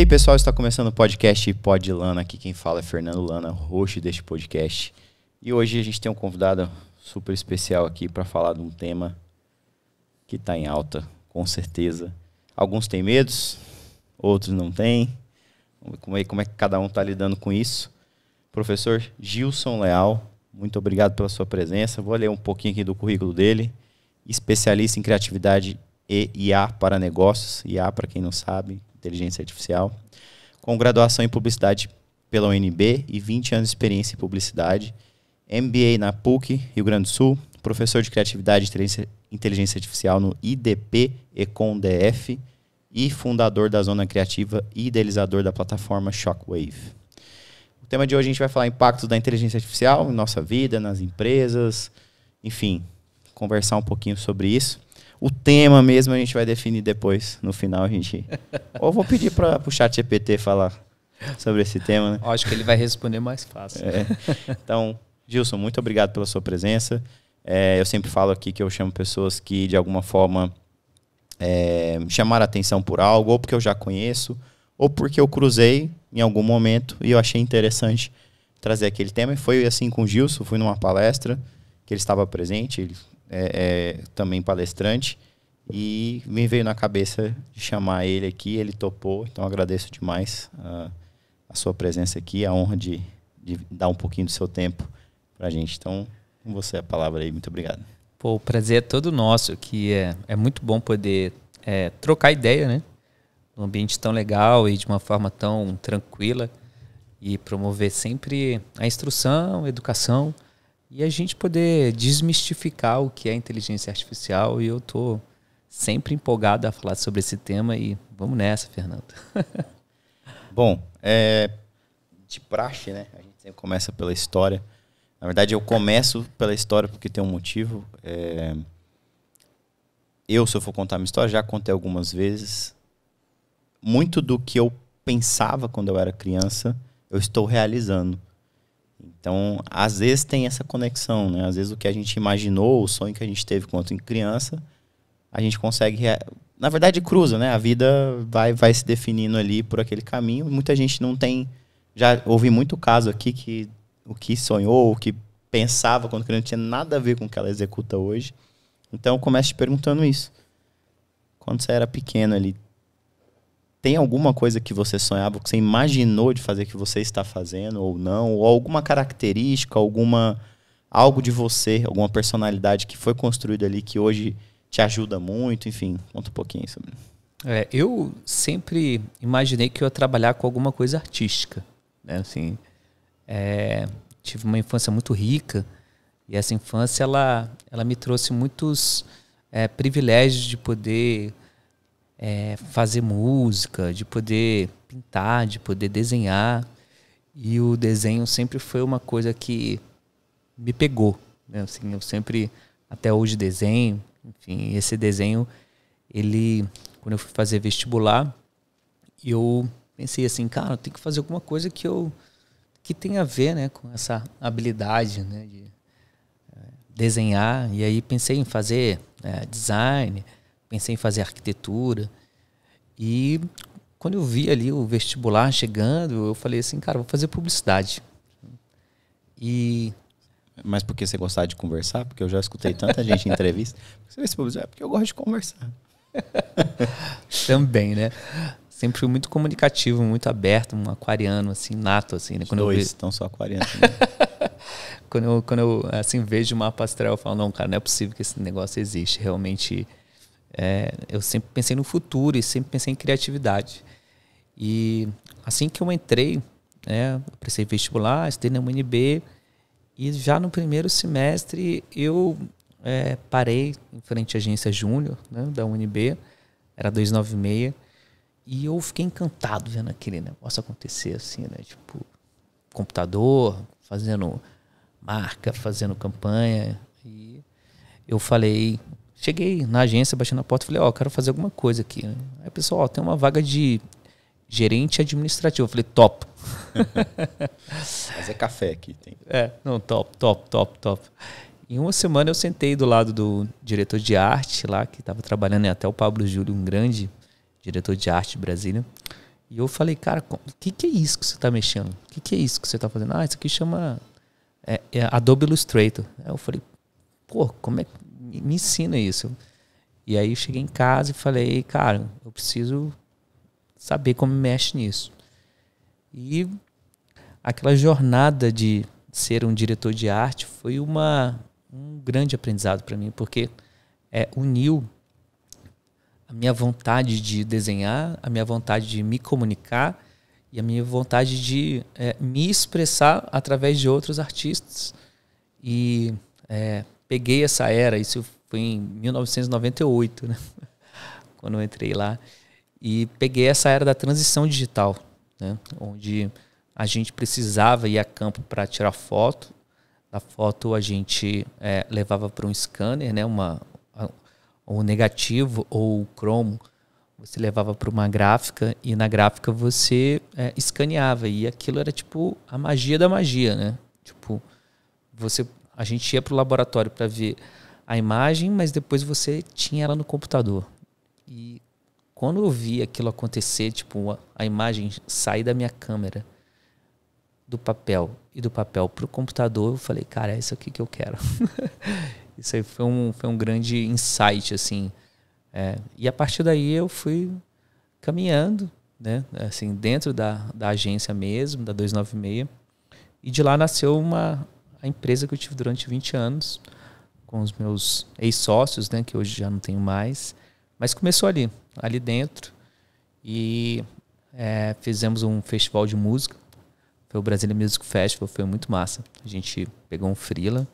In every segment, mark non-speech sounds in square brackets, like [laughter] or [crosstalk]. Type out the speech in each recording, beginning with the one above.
E aí, pessoal, está começando o podcast Pod Lana. Aqui quem fala é Fernando Lana, host deste podcast. E hoje a gente tem um convidado super especial aqui para falar de um tema que está em alta, com certeza. Alguns têm medos, outros não têm. Como é, como é que cada um está lidando com isso? Professor Gilson Leal, muito obrigado pela sua presença. Vou ler um pouquinho aqui do currículo dele. Especialista em criatividade e IA para negócios. IA, para quem não sabe, inteligência artificial, com graduação em publicidade pela UNB e 20 anos de experiência em publicidade, MBA na PUC, Rio Grande do Sul, professor de criatividade e inteligência artificial no IDP EconDF e fundador da Zona Criativa e idealizador da plataforma Shockwave. O tema de hoje a gente vai falar impactos da inteligência artificial em nossa vida, nas empresas, enfim, conversar um pouquinho sobre isso. O tema mesmo a gente vai definir depois. No final a gente. [laughs] Ou vou pedir para o chat GPT falar sobre esse tema, né? Acho que ele vai responder mais fácil. É. Então, Gilson, muito obrigado pela sua presença. É, eu sempre falo aqui que eu chamo pessoas que, de alguma forma, é, chamaram atenção por algo, ou porque eu já conheço, ou porque eu cruzei em algum momento e eu achei interessante trazer aquele tema. E foi assim com o Gilson, fui numa palestra que ele estava presente, ele é, é também palestrante. E me veio na cabeça de chamar ele aqui, ele topou, então agradeço demais a, ah, a sua presença aqui, a honra de, de, dar um pouquinho do seu tempo para a gente. Então, com você a palavra aí, muito obrigado. Pô, o prazer é todo nosso, que é, é muito bom poder é, trocar ideia, né? Um ambiente tão legal e de uma forma tão tranquila e promover sempre a instrução, a educação, e a gente poder desmistificar o que é inteligência artificial. E eu tô sempre empolgado a falar sobre esse tema e vamos nessa, Fernando. [laughs] Bom, é, de praxe, né? A gente sempre começa pela história. Na verdade, eu começo pela história porque tem um motivo. É, eu, se eu for contar minha história, já contei algumas vezes. Muito do que eu pensava quando eu era criança, eu estou realizando. Então, às vezes tem essa conexão, né? Às vezes o que a gente imaginou, o sonho que a gente teve quando criança, a gente consegue na verdade cruza, né? A vida vai vai se definindo ali por aquele caminho. Muita gente não tem já ouvi muito caso aqui que o que sonhou, o que pensava quando criança tinha nada a ver com o que ela executa hoje. Então, começa te perguntando isso. Quando você era pequeno ali, tem alguma coisa que você sonhava, que você imaginou de fazer que você está fazendo ou não, ou alguma característica, alguma algo de você, alguma personalidade que foi construída ali que hoje te ajuda muito, enfim, conta um pouquinho sobre. É, eu sempre imaginei que eu ia trabalhar com alguma coisa artística, né? Assim, é, tive uma infância muito rica e essa infância ela, ela me trouxe muitos é, privilégios de poder é, fazer música, de poder pintar, de poder desenhar. E o desenho sempre foi uma coisa que me pegou. Né? Assim, eu sempre, até hoje, desenho. Enfim, esse desenho, ele, quando eu fui fazer vestibular, eu pensei assim, cara, eu tenho que fazer alguma coisa que eu que tem a ver, né, com essa habilidade, né, de é, desenhar. E aí pensei em fazer é, design, pensei em fazer arquitetura. E quando eu vi ali o vestibular chegando, eu falei assim, cara, vou fazer publicidade. E. Mas porque você gostava de conversar? Porque eu já escutei tanta gente em entrevista. [laughs] Você vai se publicidade? É porque eu gosto de conversar. [laughs] Também, né? Sempre fui muito comunicativo, muito aberto, um aquariano, assim, nato, assim, né? Quando dois eu estão só aquarianos. [laughs] Né? quando, eu, quando eu, assim, vejo o pastel eu falo, não, cara, não é possível que esse negócio existe. Realmente é, eu sempre pensei no futuro e sempre pensei em criatividade. E assim que eu entrei, né, eu prestei vestibular, estudei na UNB e já no primeiro semestre eu é, parei em frente à agência Júnior né, da UNB, era 296, e eu fiquei encantado vendo aquele negócio acontecer assim, né? Tipo, computador, fazendo marca, fazendo campanha. E eu falei Cheguei na agência, bati na porta e falei, ó, oh, quero fazer alguma coisa aqui. Aí pessoal, oh, tem uma vaga de gerente administrativo. Eu falei, top. Mas é café aqui. Tem. [laughs] É, não, top, top, top, top. Em uma semana eu sentei do lado do diretor de arte lá, que estava trabalhando, né, até o Pablo Júlio, um grande diretor de arte de Brasília. E eu falei, cara, o que, que é isso que você está mexendo? O que, que é isso que você está fazendo? Ah, isso aqui chama é, é Adobe Illustrator. Aí eu falei, pô, como é que me ensina isso. E aí eu cheguei em casa e falei, cara, eu preciso saber como mexe nisso. E aquela jornada de ser um diretor de arte foi uma um grande aprendizado para mim, porque é, uniu a minha vontade de desenhar, a minha vontade de me comunicar e a minha vontade de é, me expressar através de outros artistas. E é, peguei essa era, isso foi em 1998, né? [laughs] quando eu entrei lá, e peguei essa era da transição digital, né? onde a gente precisava ir a campo para tirar foto, a foto a gente é, levava para um scanner, né? uma, o negativo ou o cromo, você levava para uma gráfica e na gráfica você é, escaneava e aquilo era tipo a magia da magia, né? Tipo, você a gente ia para o laboratório para ver a imagem, mas depois você tinha ela no computador. E quando eu vi aquilo acontecer, tipo, a imagem sair da minha câmera, do papel e do papel para o computador, eu falei, cara, é isso aqui que eu quero. [laughs] isso aí foi um, foi um grande insight, assim. É, e a partir daí eu fui caminhando, né, assim, dentro da, da agência mesmo, da 296. E de lá nasceu uma, a empresa que eu tive durante 20 anos, com os meus ex-sócios, né, que hoje já não tenho mais. Mas começou ali, ali dentro. E é, fizemos um festival de música. Foi o Brasília Music Festival, foi muito massa. A gente pegou um frila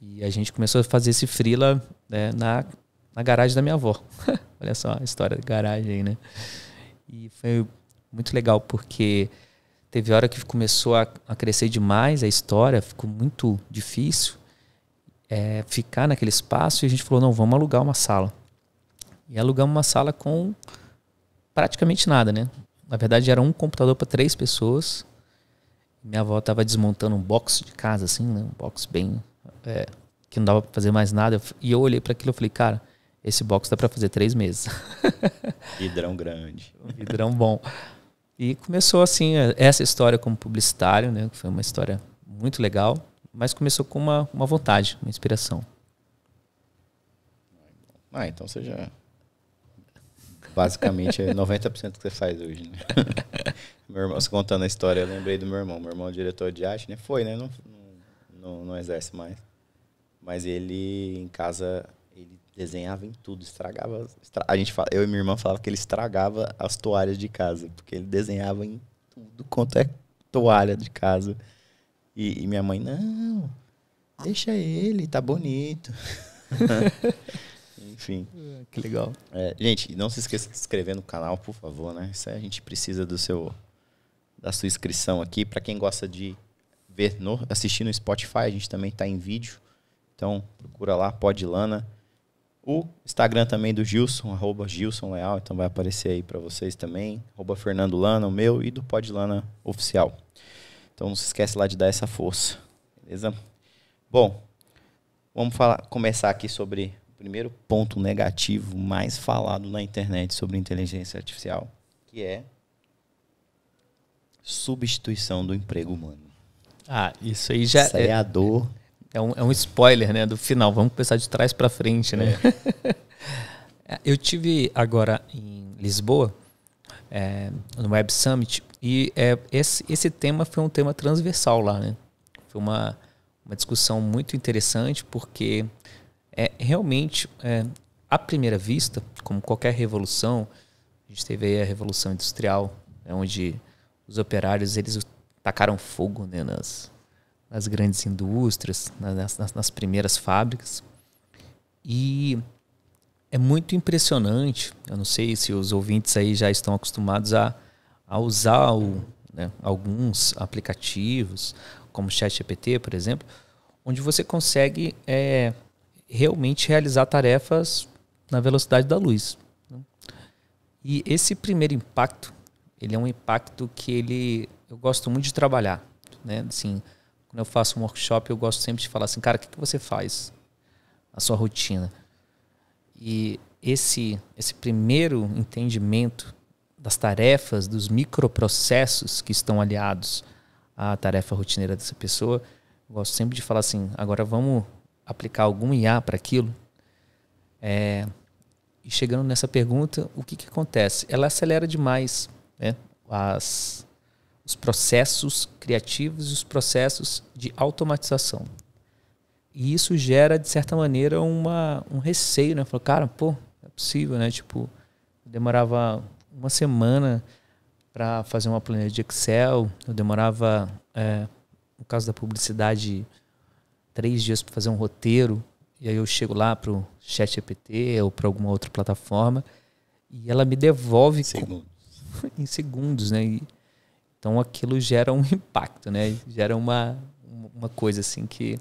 e a gente começou a fazer esse frila né, na, na garagem da minha avó. [laughs] Olha só a história da garagem aí, né? E foi muito legal porque Teve hora que começou a, a crescer demais a história, ficou muito difícil é, ficar naquele espaço e a gente falou: não, vamos alugar uma sala. E alugamos uma sala com praticamente nada, né? Na verdade, era um computador para três pessoas. Minha avó estava desmontando um box de casa, assim, né? um box bem. É, que não dava para fazer mais nada. E eu olhei para aquilo e falei: cara, esse box dá para fazer três meses. Vidrão grande. Um vidrão bom. E começou assim é, essa história como publicitário, né? Foi uma história muito legal, mas começou com uma, uma vontade, uma inspiração. Ah, então você já basicamente é 90% do que você faz hoje, né? [laughs] meu irmão, você contando a história, eu lembrei do meu irmão. Meu irmão é diretor de arte, né? Foi, né? Não, não, não, não exerce mais. Mas ele em casa desenhava em tudo, estragava. Estra... A gente fala, eu e minha irmã falava que ele estragava as toalhas de casa, porque ele desenhava em tudo quanto é toalha de casa. E, e minha mãe, não, deixa ele, tá bonito. [laughs] Enfim. Ah, que legal. É, gente, não se esqueça de se inscrever no canal, por favor, né? Isso a gente precisa do seu da sua inscrição aqui. Para quem gosta de ver no, assistir no Spotify, a gente também tá em vídeo. Então, procura lá, Podlana. Lana o Instagram também do Gilson, arroba Gilson Leal, então vai aparecer aí para vocês também. Arroba Fernando Lana, o meu, e do Podlana Oficial. Então não se esquece lá de dar essa força, beleza? Bom, vamos falar, começar aqui sobre o primeiro ponto negativo mais falado na internet sobre inteligência artificial, que é substituição do emprego humano. Ah, isso aí já Essa é, é a dor é um, é um spoiler, né? Do final. Vamos começar de trás para frente, né? É. [laughs] eu tive agora em Lisboa, é, no Web Summit, e é, esse, esse tema foi um tema transversal lá, né? Foi uma, uma discussão muito interessante, porque é realmente, é, à primeira vista, como qualquer revolução, a gente teve aí a Revolução Industrial, né, onde os operários eles tacaram fogo né, nas, nas grandes indústrias, nas, nas, nas primeiras fábricas. E é muito impressionante. Eu não sei se os ouvintes aí já estão acostumados a, a usar o, né, alguns aplicativos, como chat ChatGPT, por exemplo, onde você consegue é, realmente realizar tarefas na velocidade da luz. Né? E esse primeiro impacto, ele é um impacto que ele eu gosto muito de trabalhar, né? Assim, quando eu faço um workshop, eu gosto sempre de falar assim, cara, o que, que você faz? A sua rotina. E esse, esse primeiro entendimento das tarefas, dos microprocessos que estão aliados à tarefa rotineira dessa pessoa, eu gosto sempre de falar assim, agora vamos aplicar algum IA para aquilo. É, e chegando nessa pergunta, o que, que acontece? Ela acelera demais né, as, os processos criativos e os processos de automatização. E isso gera, de certa maneira, uma, um receio, né? Falou, cara, pô, é possível, né? Tipo, demorava uma semana para fazer uma planilha de Excel, eu demorava, é, no caso da publicidade, três dias para fazer um roteiro, e aí eu chego lá para o ChatGPT ou para alguma outra plataforma, e ela me devolve... Segundos. Com... [laughs] em segundos, né? E, então aquilo gera um [laughs] impacto, né? Gera uma, uma coisa assim que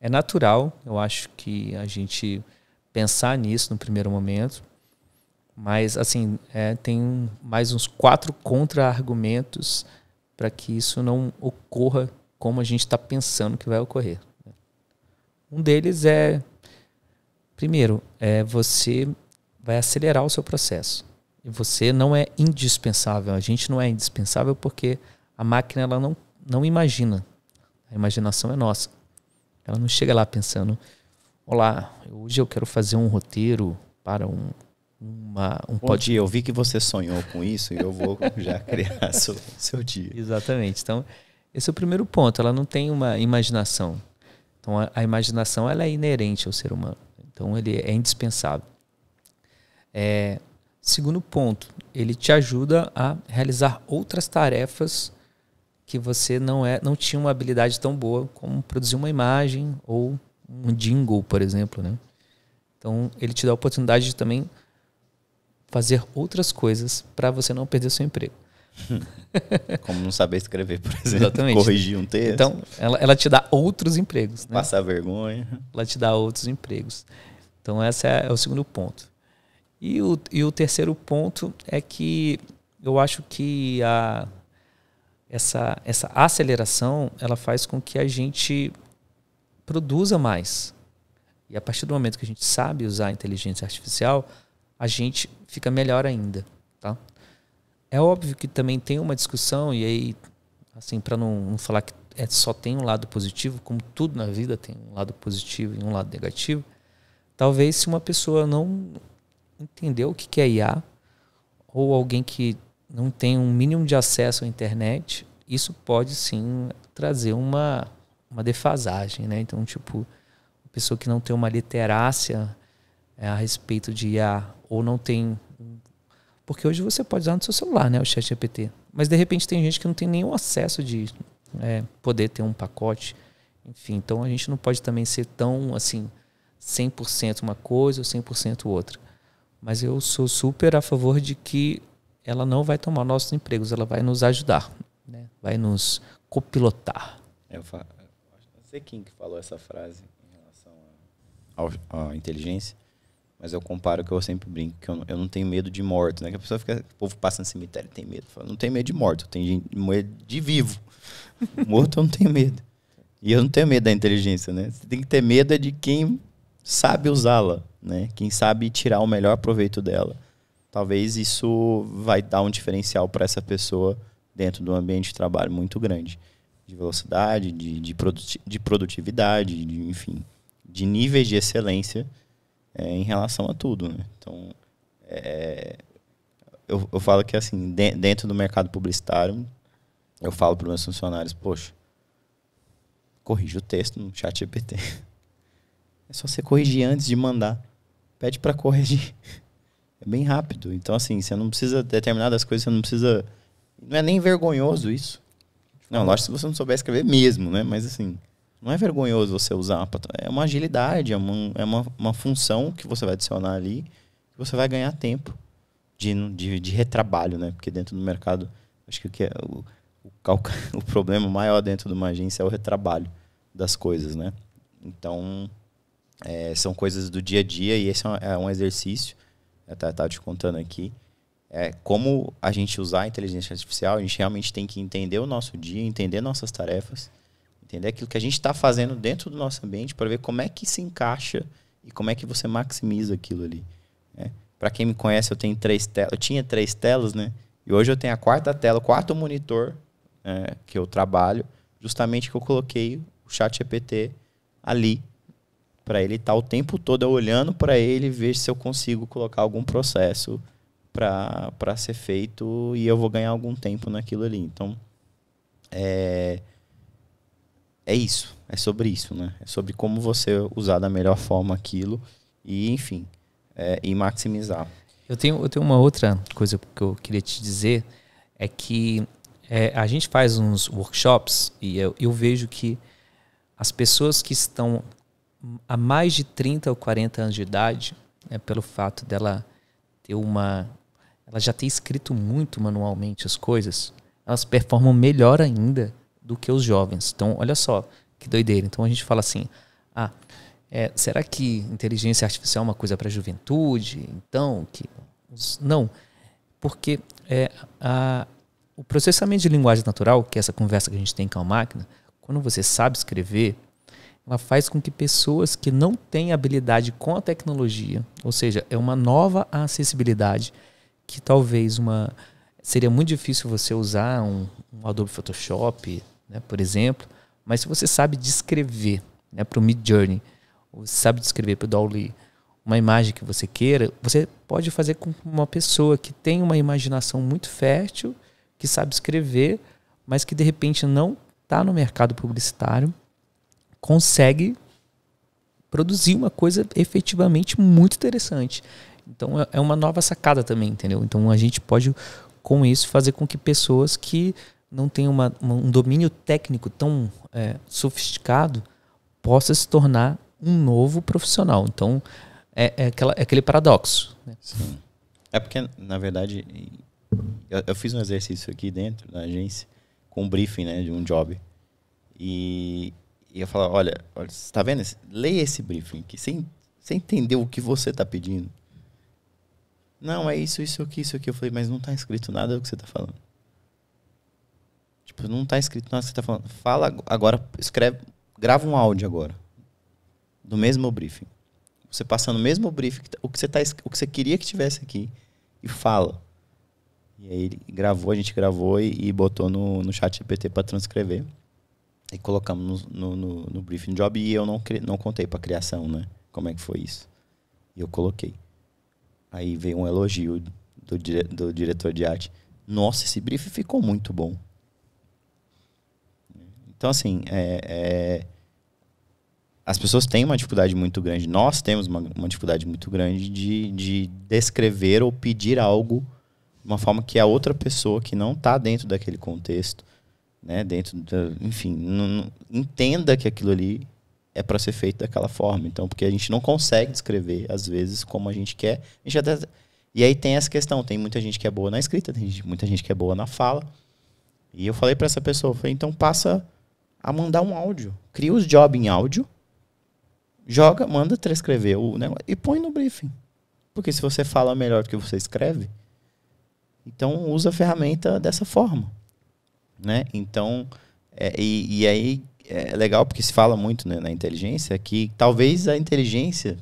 é natural, eu acho que a gente pensar nisso no primeiro momento. Mas, assim, é, tem mais uns quatro contra-argumentos para que isso não ocorra como a gente está pensando que vai ocorrer. Né? Um deles é, primeiro, é você vai acelerar o seu processo e você não é indispensável. A gente não é indispensável porque a máquina ela não, não imagina. A imaginação é nossa. Ela não chega lá pensando: Olá, hoje eu quero fazer um roteiro para um. Uma, um Bom pod... dia, eu vi que você sonhou com isso e eu vou [laughs] já criar seu, seu dia. Exatamente. Então, esse é o primeiro ponto. Ela não tem uma imaginação. Então, a, a imaginação ela é inerente ao ser humano. Então, ele é indispensável. É, Segundo ponto, ele te ajuda a realizar outras tarefas que você não é, não tinha uma habilidade tão boa como produzir uma imagem ou um jingle, por exemplo, né? Então, ele te dá a oportunidade de também fazer outras coisas para você não perder seu emprego. [laughs] Como não saber escrever, por [laughs] exemplo. Exatamente. Corrigir um texto. Então, ela, ela te dá outros empregos. Né? Passar vergonha. Ela te dá outros empregos. Então, esse é, é o segundo ponto. E o, e o terceiro ponto é que eu acho que a, essa, essa aceleração ela faz com que a gente produza mais. E a partir do momento que a gente sabe usar a inteligência artificial, a gente fica melhor ainda. Tá? É óbvio que também tem uma discussão, e aí, assim, para não, não falar que é, só tem um lado positivo, como tudo na vida tem um lado positivo e um lado negativo, talvez se uma pessoa não entendeu o que é IA, ou alguém que não tem um mínimo de acesso à internet, isso pode sim trazer uma, uma defasagem, né? Então, tipo, uma pessoa que não tem uma literácia é, a respeito de IA, ou não tem. Porque hoje você pode usar no seu celular, né? O chat GPT. Mas de repente tem gente que não tem nenhum acesso de é, poder ter um pacote. Enfim, então a gente não pode também ser tão assim, 100% uma coisa ou 100% outra. Mas eu sou super a favor de que ela não vai tomar nossos empregos, ela vai nos ajudar, né? vai nos copilotar. É, eu, fa... não sei quem que falou essa frase em relação à inteligência, mas eu comparo que eu sempre brinco que eu não, eu não tenho medo de morto, né? Que a pessoa fica, o povo passa no cemitério tem medo, fala, não tenho medo de morto, eu tenho medo de vivo. [laughs] Morto eu não tenho medo. E eu não tenho medo da inteligência, né? Você tem que ter medo é de quem sabe usá-la né? Quem sabe tirar o melhor proveito dela. Talvez isso vai dar um diferencial para essa pessoa dentro de um ambiente de trabalho muito grande, de velocidade, de, de, produti de produtividade, de, enfim, de níveis de excelência é, em relação a tudo. Né? Então, é, eu, eu falo que assim, de, dentro do mercado publicitário, eu falo para os meus funcionários, poxa, corrija o texto no chat GPT. [laughs] É só você corrigir antes de mandar pede para corrigir. [laughs] É bem rápido. Então, assim, você não precisa determinadas coisas, você não precisa. Não é nem vergonhoso isso. Não, lógico se você não souber escrever mesmo, né? Mas, assim, não é vergonhoso você usar uma É uma agilidade, é, uma, é uma, uma função que você vai adicionar ali, que você vai ganhar tempo de, de, de retrabalho, né? Porque dentro do mercado, acho que o que é. O, o, calca... [laughs] o problema maior dentro de uma agência é o retrabalho das coisas, né? Então, é, são coisas do dia a dia e esse é um é exercício. Eu né, estava tá, tá te contando aqui. É, como a gente usar a inteligência artificial, a gente realmente tem que entender o nosso dia, entender nossas tarefas, entender aquilo que a gente está fazendo dentro do nosso ambiente para ver como é que se encaixa e como é que você maximiza aquilo ali. Né? Para quem me conhece, eu tenho três telas, eu tinha três telas, né? E hoje eu tenho a quarta tela, o quarto monitor é, que eu trabalho, justamente que eu coloquei o chat GPT ali para ele estar tá o tempo todo olhando para ele ver se eu consigo colocar algum processo para ser feito e eu vou ganhar algum tempo naquilo ali. Então, é, é isso. É sobre isso, né? É sobre como você usar da melhor forma aquilo e, enfim, é, e maximizar. Eu tenho, eu tenho uma outra coisa que eu queria te dizer, é que é, a gente faz uns workshops e eu, eu vejo que as pessoas que estão há mais de 30 ou 40 anos de idade, é pelo fato dela ter uma. Ela já ter escrito muito manualmente as coisas, elas performam melhor ainda do que os jovens. Então, olha só que doideira. Então a gente fala assim: ah, é, será que inteligência artificial é uma coisa para a juventude? Então, que. Não, porque é, a, o processamento de linguagem natural, que é essa conversa que a gente tem com a máquina, quando você sabe escrever, ela faz com que pessoas que não têm habilidade com a tecnologia, ou seja, é uma nova acessibilidade que talvez uma seria muito difícil você usar um, um Adobe Photoshop, né, por exemplo, mas se você sabe descrever né, para o Mid Journey, ou sabe descrever para o Dolly uma imagem que você queira, você pode fazer com uma pessoa que tem uma imaginação muito fértil, que sabe escrever, mas que de repente não está no mercado publicitário, consegue produzir uma coisa efetivamente muito interessante. Então é, é uma nova sacada também, entendeu? Então a gente pode, com isso, fazer com que pessoas que não têm uma, um domínio técnico tão é, sofisticado possa se tornar um novo profissional. Então é, é, aquela, é aquele paradoxo. Né? Sim. É porque, na verdade, eu, eu, fiz um exercício aqui dentro da agência com um briefing né, de um job. E e eu falava, olha, olha você está vendo? leia esse briefing aqui. Você, você entendeu o que você está pedindo? Não, é isso, isso aqui, isso aqui. Eu falei, mas não está escrito nada do que você está falando. Tipo, não está escrito nada do que você está falando. Fala agora, escreve, grava um áudio agora. Do mesmo briefing. Você passa no mesmo briefing, tá, o que você, tá, o que você queria que tivesse aqui, e fala. E aí ele gravou, a gente gravou e, e botou no, no chat GPT para transcrever. E colocamos no, no, no briefing job e eu não, não contei para criação, né? Como é que foi isso? E eu coloquei. Aí veio um elogio do, dire, do diretor de arte. Nossa, esse briefing ficou muito bom. Então, assim, é, é, as pessoas têm uma dificuldade muito grande, nós temos uma, uma dificuldade muito grande de, de, descrever ou pedir algo de uma forma que a outra pessoa que não está dentro daquele contexto né? Dentro da, enfim, não, não, entenda que aquilo ali é para ser feito daquela forma. Então, porque a gente não consegue descrever às vezes como a gente quer. A gente até, e aí tem essa questão, tem muita gente que é boa na escrita, tem muita gente que é boa na fala. E eu falei para essa pessoa, falei, então passa a mandar um áudio, cria os job em áudio, joga, manda transcrever o negócio e põe no briefing. Porque se você fala melhor do que você escreve, então usa a ferramenta dessa forma né? Então, é, e, e, aí é legal porque se fala muito né, na inteligência que talvez a inteligência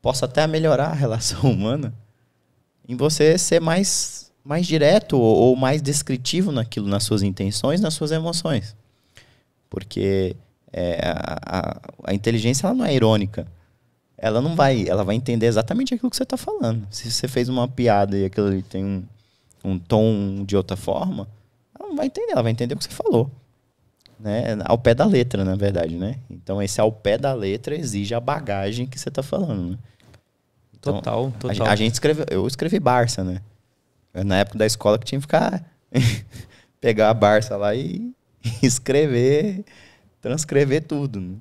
possa até melhorar a [laughs] relação humana em você ser mais, mais direto ou, ou mais descritivo naquilo, nas suas intenções, nas suas emoções. Porque é, a, a, a inteligência ela não é irônica ela não vai, ela vai entender exatamente aquilo que você está falando. Se você fez uma piada e aquilo tem um, um tom de outra forma, não vai entender, ela vai entender o que você falou. Né? Ao pé da letra, na verdade, né? Então, esse ao pé da letra exige a bagagem que você está falando, né? então, Total, total. A, a gente escreveu, eu escrevi Barça, né? Na época da escola que tinha que ficar... [laughs] pegar a Barça lá [laughs] e escrever, transcrever tudo, né?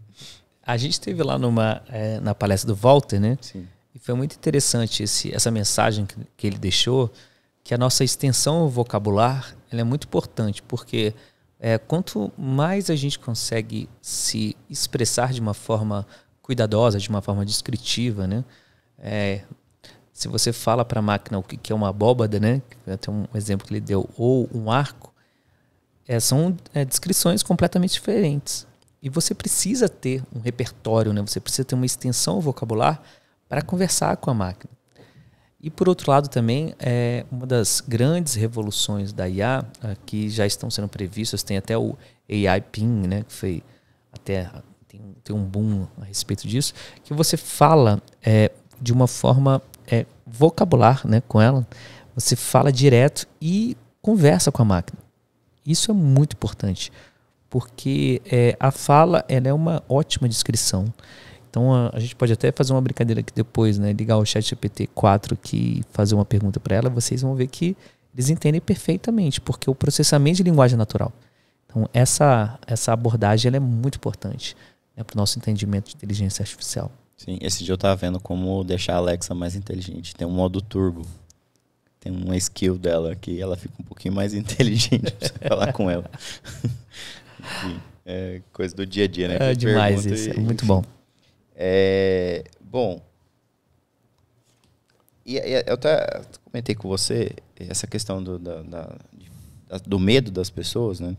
A gente teve lá numa, é, na palestra do Walter, né? Sim. E foi muito interessante esse, essa mensagem que, que ele deixou, que a nossa extensão vocabular ela é muito importante, porque é, quanto mais a gente consegue se expressar de uma forma cuidadosa, de uma forma descritiva, né? É, se você fala para a máquina o que é uma abóbada, né? Até um exemplo que ele deu, ou um arco, é, são é, descrições completamente diferentes. E você precisa ter um repertório, né? Você precisa ter uma extensão vocabular para conversar com a máquina. E por outro lado também é uma das grandes revoluções da IA é, que já estão sendo previstas, tem até o AI Pin, né, que foi até tem, tem um boom a respeito disso, que você fala é, de uma forma é, vocabular, né, com ela, você fala direto e conversa com a máquina. Isso é muito importante, porque é, a fala ela é uma ótima descrição então a, a, gente pode até fazer uma brincadeira aqui depois, né? Ligar o chat GPT 4 aqui e fazer uma pergunta para ela, vocês vão ver que eles entendem perfeitamente, porque o processamento de linguagem é natural. Então essa, essa abordagem ela é muito importante né, para o nosso entendimento de inteligência artificial. Sim, esse dia eu estava vendo como deixar a Alexa mais inteligente. Tem um modo turbo. Tem uma skill dela que ela fica um pouquinho mais [laughs] inteligente pra falar com ela. [laughs] é coisa do dia a dia, né? É demais isso, é e... é muito bom. É, bom, e, e, eu até comentei com você essa questão do, da, da, do medo das pessoas, né?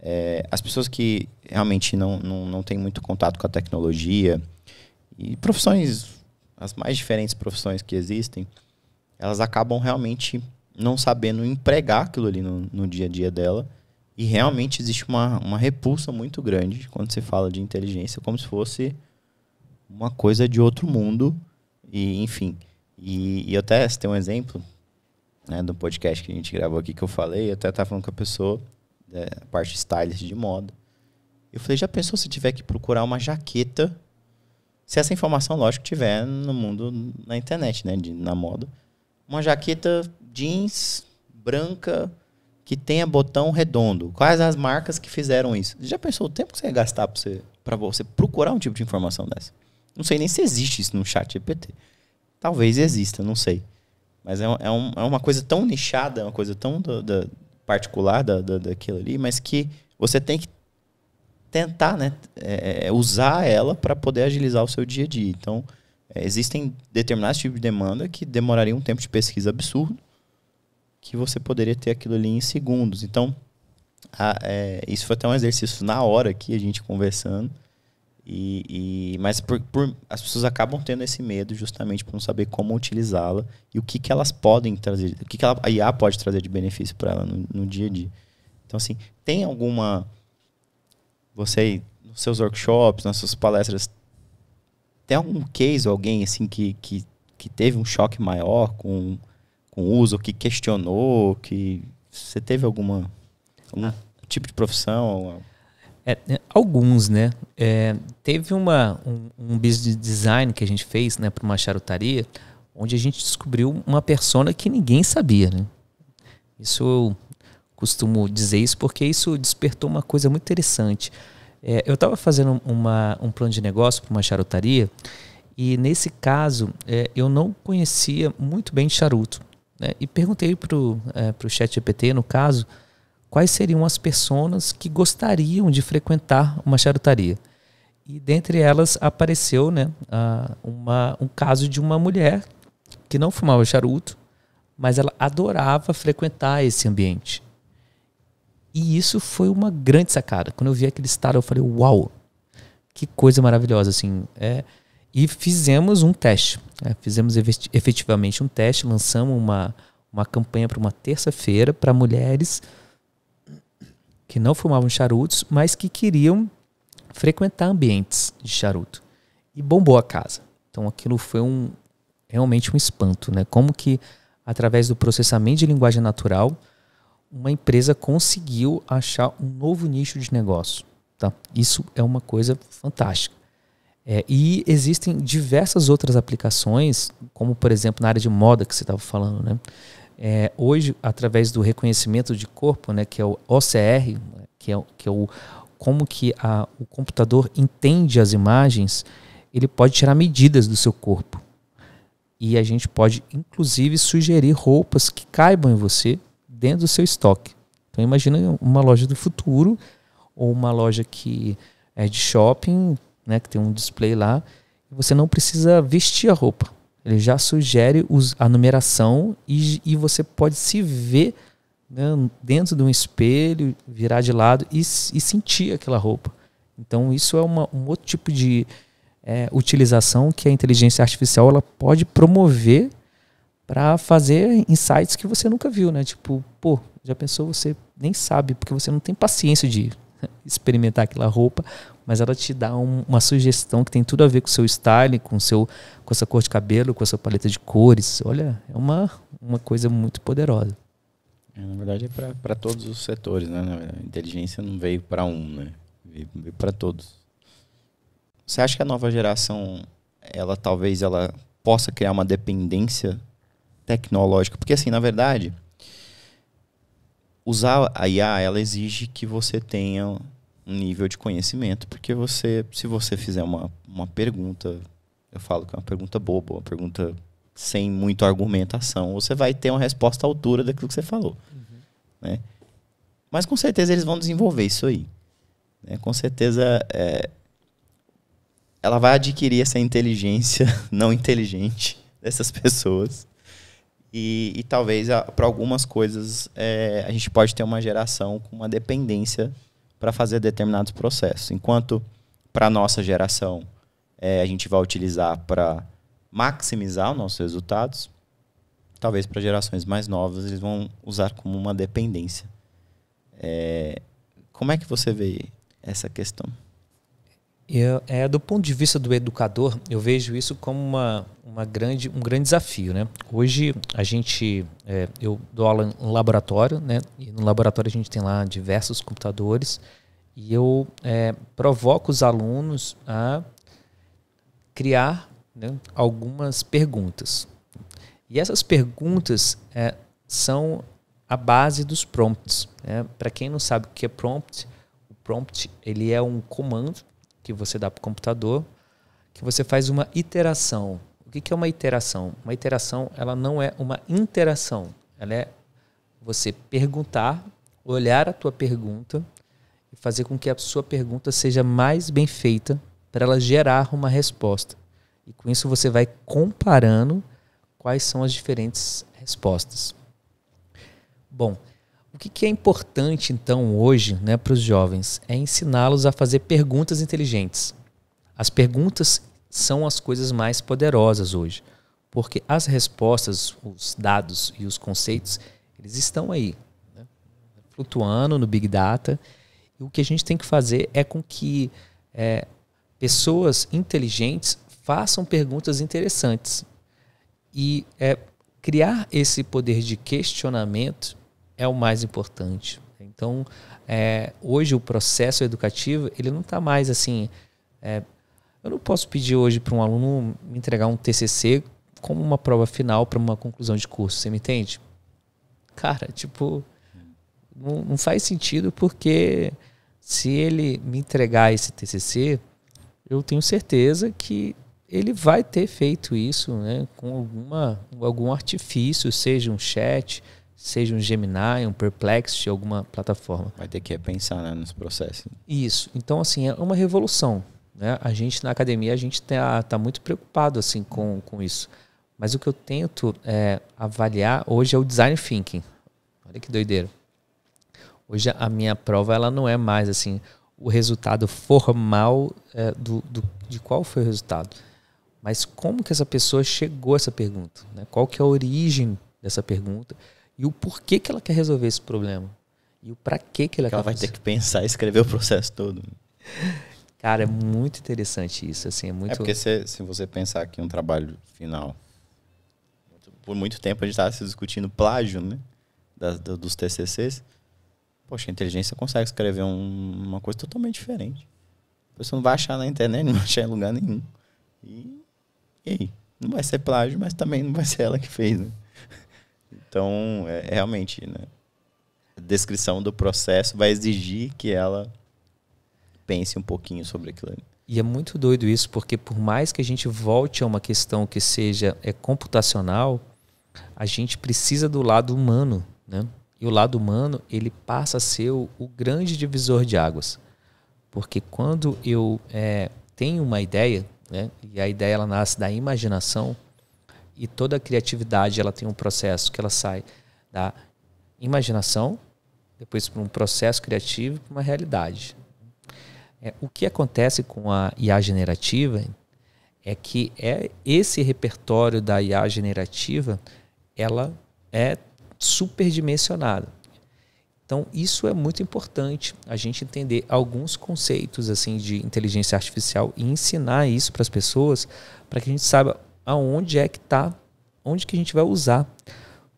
É, as pessoas que realmente não, não, não têm muito contato com a tecnologia e profissões, as mais diferentes profissões que existem, elas acabam realmente não sabendo empregar aquilo ali no, no dia a dia dela. E realmente existe uma, uma repulsa muito grande quando se fala de inteligência, como se fosse uma coisa de outro mundo e enfim. E, e eu até tem um exemplo né, do podcast que a gente gravou aqui que eu falei, eu até estava falando com a pessoa da é, parte stylist de moda. Eu falei, já pensou se tiver que procurar uma jaqueta? Se essa informação, lógico, tiver no mundo, na internet, né, de, na moda. Uma jaqueta jeans branca que tenha botão redondo. Quais as marcas que fizeram isso? Já pensou o tempo que você ia gastar para você, você procurar um tipo de informação dessa? Não sei nem se existe isso no chat GPT. Talvez exista, não sei. Mas é, é, um, é uma coisa tão nichada, é uma coisa tão do, do particular da, da, daquilo ali, mas que você tem que tentar né, é, é, é usar ela para poder agilizar o seu dia a dia. Então, é, existem determinados tipos de demanda que demorariam um tempo de pesquisa absurdo, que você poderia ter aquilo ali em segundos. Então, a, é, isso foi até um exercício na hora aqui, a gente conversando. E, e mas por, por, as pessoas acabam tendo esse medo justamente por não saber como utilizá-la e o que, que elas podem trazer, o que, que ela, a IA pode trazer de benefício para ela no, no dia a dia. Então, assim, tem alguma. Você, nos seus workshops, nas suas palestras, tem algum case, alguém assim que, que, que teve um choque maior com, com o uso, que questionou, que. Você teve alguma. Algum ah. tipo de profissão? É, é, alguns, né? É, teve uma, um, um business design que a gente fez né, para uma charutaria, onde a gente descobriu uma persona que ninguém sabia, né? Isso eu costumo dizer isso porque isso despertou uma coisa muito interessante. É, eu estava fazendo uma, um plano de negócio para uma charutaria e nesse caso é, eu não conhecia muito bem charuto. Né? E perguntei para o é, pro chat GPT, no caso, quais seriam as pessoas que gostariam de frequentar uma charutaria. E dentre elas apareceu né, uma, um caso de uma mulher que não fumava charuto, mas ela adorava frequentar esse ambiente. E isso foi uma grande sacada. Quando eu vi aquele estado, eu falei, uau, que coisa maravilhosa, assim. É, e fizemos um teste. Né, fizemos efetivamente um teste, lançamos uma, uma campanha para uma terça-feira para mulheres que não fumavam charutos, mas que queriam frequentar ambientes de charuto. E bombou a casa. Então aquilo foi um realmente um espanto, né? Como que através do processamento de linguagem natural, uma empresa conseguiu achar um novo nicho de negócio, tá? Isso é uma coisa fantástica. É, e existem diversas outras aplicações, como por exemplo na área de moda que você estava falando, né? É, hoje, através do reconhecimento de corpo, né, que é o OCR, que é, que é o, como que a, o computador entende as imagens, ele pode tirar medidas do seu corpo. E a gente pode, inclusive, sugerir roupas que caibam em você dentro do seu estoque. Então, imagina uma loja do futuro ou uma loja que é de shopping, né, que tem um display lá, e você não precisa vestir a roupa ele já sugere os, a numeração e, e você pode se ver né, dentro de um espelho, virar de lado e, e sentir aquela roupa. Então, isso é uma, um outro tipo de é, utilização que a inteligência artificial ela pode promover para fazer insights que você nunca viu, né? Tipo, pô, já pensou você nem sabe, porque você não tem paciência de [laughs] experimentar aquela roupa mas ela te dá um, uma sugestão que tem tudo a ver com o seu style, com seu com essa cor de cabelo, com a sua paleta de cores. Olha, é uma, uma coisa muito poderosa. É, na verdade, é para todos os setores, né? A inteligência não veio para um, né? Veio, veio para todos. Você acha que a nova geração, ela talvez ela possa criar uma dependência tecnológica? Porque assim, na verdade, usar a IA, ela exige que você tenha um nível de conhecimento, porque você, se você fizer uma, uma pergunta, eu falo que é uma pergunta boba, uma pergunta sem muita argumentação, você vai ter uma resposta à altura daquilo que você falou. Uhum. Né? Mas com certeza eles vão desenvolver isso aí. Né? Com certeza é, ela vai adquirir essa inteligência [laughs] não inteligente [laughs] dessas pessoas. E, e talvez para algumas coisas é, a gente pode ter uma geração com uma dependência para fazer determinados processos. Enquanto para a nossa geração é, a gente vai utilizar para maximizar os nossos resultados, talvez para gerações mais novas eles vão usar como uma dependência. É, como é que você vê essa questão? Eu, é, do ponto de vista do educador, eu vejo isso como uma, uma grande, um grande desafio. Né? Hoje, a gente, é, eu dou aula no laboratório, né? e no laboratório a gente tem lá diversos computadores, e eu é, provoco os alunos a criar né, algumas perguntas. E essas perguntas é, são a base dos prompts. Né? Para quem não sabe o que é prompt, o prompt ele é um comando que você dá para o computador, que você faz uma iteração. O que, que é uma iteração? Uma iteração, ela não é uma interação. Ela é você perguntar, olhar a tua pergunta e fazer com que a sua pergunta seja mais bem feita para ela gerar uma resposta. E com isso você vai comparando quais são as diferentes respostas. Bom, o que, que é importante, então, hoje, né, para os jovens? É ensiná-los a fazer perguntas inteligentes. As perguntas são as coisas mais poderosas hoje, porque as respostas, os dados e os conceitos, eles estão aí, né? flutuando no Big Data. E o que a gente tem que fazer é com que é, pessoas inteligentes façam perguntas interessantes. E é, criar esse poder de questionamento é o mais importante. Então, é, hoje o processo educativo, ele não está mais assim... É, eu não posso pedir hoje para um aluno me entregar um TCC como uma prova final para uma conclusão de curso, você me entende? Cara, tipo, não, não, faz sentido porque se ele me entregar esse TCC, eu tenho certeza que ele vai ter feito isso, né, com alguma algum artifício, seja um chat, seja um Gemini, um Perplexity, alguma plataforma. Vai ter que pensar né, nos processos. Isso. Então, assim, é uma revolução. Né? A gente, na academia, a gente está tá muito preocupado assim com, com isso. Mas o que eu tento é, avaliar hoje é o design thinking. Olha que doideira. Hoje a minha prova ela não é mais assim o resultado formal é, do, do, de qual foi o resultado, mas como que essa pessoa chegou a essa pergunta, né? Qual que é a origem dessa pergunta? e o porquê que ela quer resolver esse problema. E o para que que ela, que ela vai fazer. ter que pensar e escrever o processo todo. Cara, é muito interessante isso, assim, é muito... É porque se, se você pensar que um trabalho final... Por muito tempo a gente estava se discutindo plágio, né? das dos TCCs. Poxa, a inteligência consegue escrever um, uma coisa totalmente diferente. Você não vai achar na internet, [laughs] não vai achar em lugar nenhum. E, e aí? Não vai ser plágio, mas também não vai ser ela que fez, né? Então, é, realmente, né? A descrição do processo vai exigir que ela pense um pouquinho sobre aquilo ali. E é muito doido isso, porque por mais que a gente volte a uma questão que seja é computacional, a gente precisa do lado humano, né? E o lado humano, ele passa a ser o, o grande divisor de águas. Porque quando eu é, tenho uma ideia, né? E a ideia ela nasce da imaginação, e toda a criatividade ela tem um processo que ela sai da imaginação, depois para um processo criativo, para uma realidade. É, o que acontece com a IA generativa é que é esse repertório da IA generativa ela é superdimensionada. Então isso é muito importante a gente entender alguns conceitos assim de inteligência artificial e ensinar isso para as pessoas para que a gente saiba aonde é que está, onde que a gente vai usar.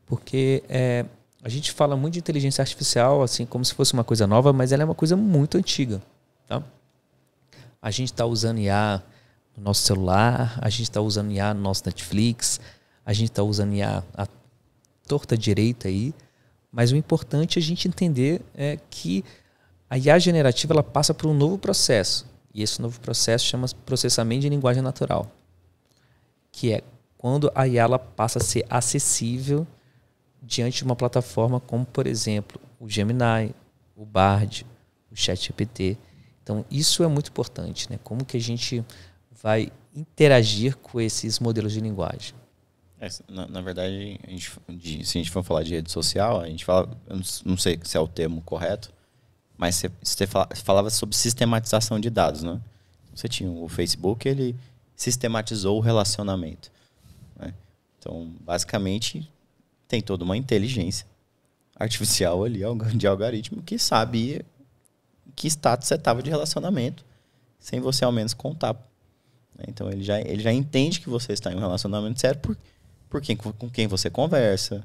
Porque é, a gente fala muito de inteligência artificial, assim, como se fosse uma coisa nova, mas ela é uma coisa muito antiga. Tá? A gente está usando IA no nosso celular, a gente está usando IA no nosso Netflix, a gente está usando IA à torta direita aí, mas o importante é a gente entender é que a IA generativa ela passa por um novo processo, e esse novo processo chama processamento de linguagem natural que é quando a Yala passa a ser acessível diante de uma plataforma como, por exemplo, o Gemini, o Bard, o ChatGPT. Então, isso é muito importante, né? Como que a gente vai interagir com esses modelos de linguagem? É, na, na, verdade, a gente, de, se a gente for falar de rede social, a gente fala, eu não sei se é o termo correto, mas você, você falava sobre sistematização de dados, né? Você tinha o Facebook, ele sistematizou o relacionamento. Né? Então, basicamente, tem toda uma inteligência artificial ali, de algoritmo, que sabe que status você estava de relacionamento, sem você ao menos contar. Né? Então, ele já, ele já entende que você está em um relacionamento sério por, por quem, com quem você conversa,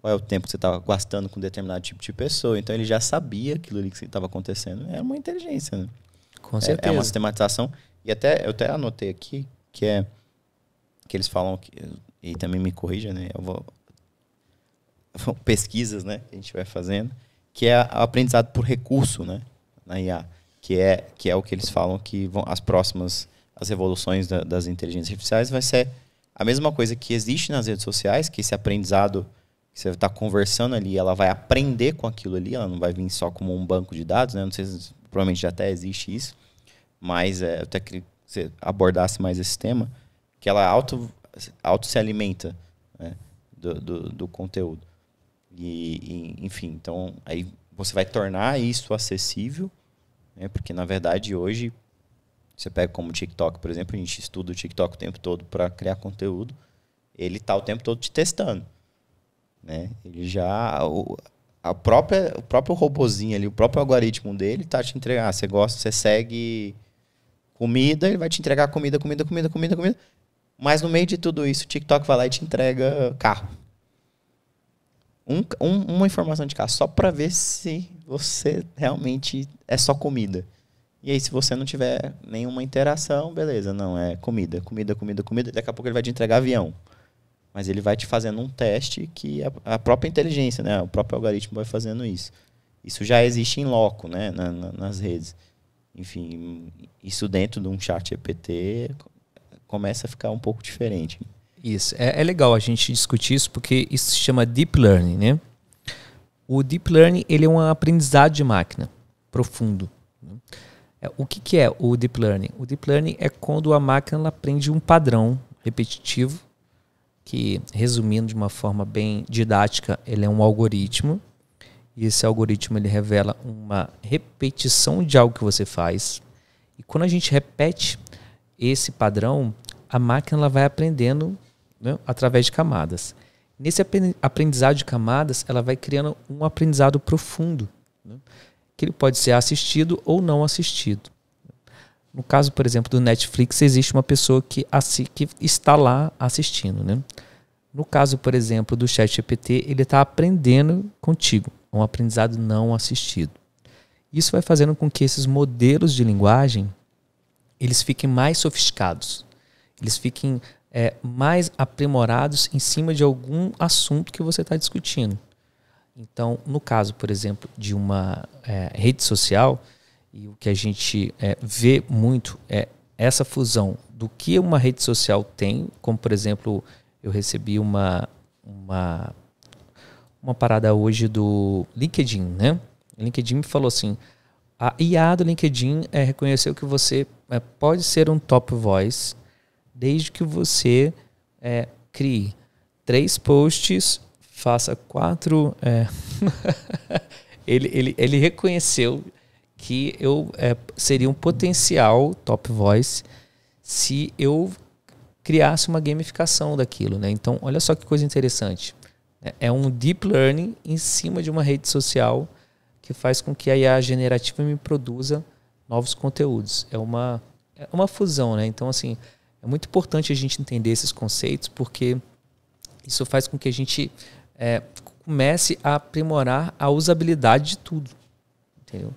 qual é o tempo que você estava gastando com determinado tipo de pessoa. Então, ele já sabia aquilo ali que estava acontecendo. Era uma inteligência, né? Com certeza. É, é uma sistematização e até, eu até anotei aqui, que é que eles falam, que, e também me corrija, né? Eu vou, pesquisas, né? Que a gente vai fazendo, que é aprendizado por recurso, né? Na IA, que é, que é o que eles falam que vão, as próximas, as revoluções da, das inteligências artificiais vai ser a mesma coisa que existe nas redes sociais, que esse aprendizado que você está conversando ali, ela vai aprender com aquilo ali, ela não vai vir só como um banco de dados, né? Não sei se provavelmente já até existe isso, mais, é, até que você abordasse mais esse tema, que ela auto, auto se alimenta né, do, do, do, conteúdo. E, e, enfim, então aí você vai tornar isso acessível, né, porque na verdade hoje você pega como o TikTok, por exemplo, a gente estuda o TikTok o tempo todo para criar conteúdo, ele tá o tempo todo te testando. Né? Ele já o, a própria, o próprio robozinho ali, o próprio algoritmo dele tá te entregando, ah, você gosta, você segue comida, ele vai te entregar comida, comida, comida, comida, comida. Mas no meio de tudo isso, o TikTok vai lá e te entrega carro. Um, um, uma informação de carro, só para ver se você realmente é só comida. E aí, se você não tiver nenhuma interação, beleza, não, é comida, comida, comida, comida. Daqui a pouco ele vai te entregar avião. Mas ele vai te fazendo um teste que a, a própria inteligência, né, o próprio algoritmo vai fazendo isso. Isso já existe em loco, né, na, na, nas redes. Enfim, isso dentro de um chat EPT começa a ficar um pouco diferente. Isso. É, é legal a gente discutir isso porque isso se chama Deep Learning, né? O Deep Learning ele é um aprendizado de máquina profundo. É, o que, que é o Deep Learning? O Deep Learning é quando a máquina aprende um padrão repetitivo que, resumindo de uma forma bem didática, ele é um algoritmo e esse algoritmo ele revela uma repetição de algo que você faz. E quando a gente repete esse padrão, a máquina ela vai aprendendo né, através de camadas. Nesse aprendizado de camadas, ela vai criando um aprendizado profundo, né, que ele pode ser assistido ou não assistido. No caso, por exemplo, do Netflix, existe uma pessoa que, que está lá assistindo. Né? No caso, por exemplo, do ChatGPT, ele está aprendendo contigo um aprendizado não assistido. Isso vai fazendo com que esses modelos de linguagem eles fiquem mais sofisticados, eles fiquem é, mais aprimorados em cima de algum assunto que você está discutindo. Então, no caso, por exemplo, de uma é, rede social, e o que a gente é, vê muito é essa fusão do que uma rede social tem, como por exemplo, eu recebi uma, uma uma parada hoje do LinkedIn, né? O LinkedIn me falou assim: a IA do LinkedIn é reconheceu que você é, pode ser um top voice desde que você é, crie três posts, faça quatro. É... [laughs] ele, ele, ele reconheceu que eu é, seria um potencial top voice se eu criasse uma gamificação daquilo, né? Então, olha só que coisa interessante. É, é um deep learning em cima de uma rede social que faz com que a IA generativa me produza novos conteúdos. É uma, é uma fusão, né? Então, assim, é muito importante a gente entender esses conceitos porque isso faz com que a gente é, comece a aprimorar a usabilidade de tudo, entendeu?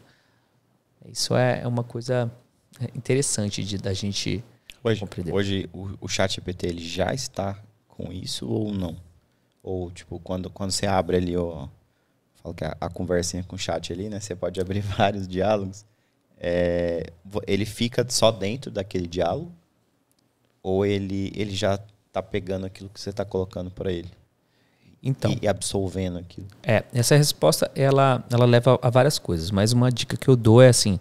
Isso é, é uma coisa é, interessante de, da gente hoje, compreender. Hoje o, o chat GPT ele já está com isso ou não? Ou, tipo, quando, quando você abre ali o. Falo que a, é a conversinha com o chat ali, né? Você pode abrir [laughs] vários diálogos. É, ele fica só dentro daquele diálogo? Ou ele, ele já tá pegando aquilo que você está colocando para ele? Então, e absolvendo aquilo. É, essa resposta ela, ela leva a várias coisas, mas uma dica que eu dou é assim: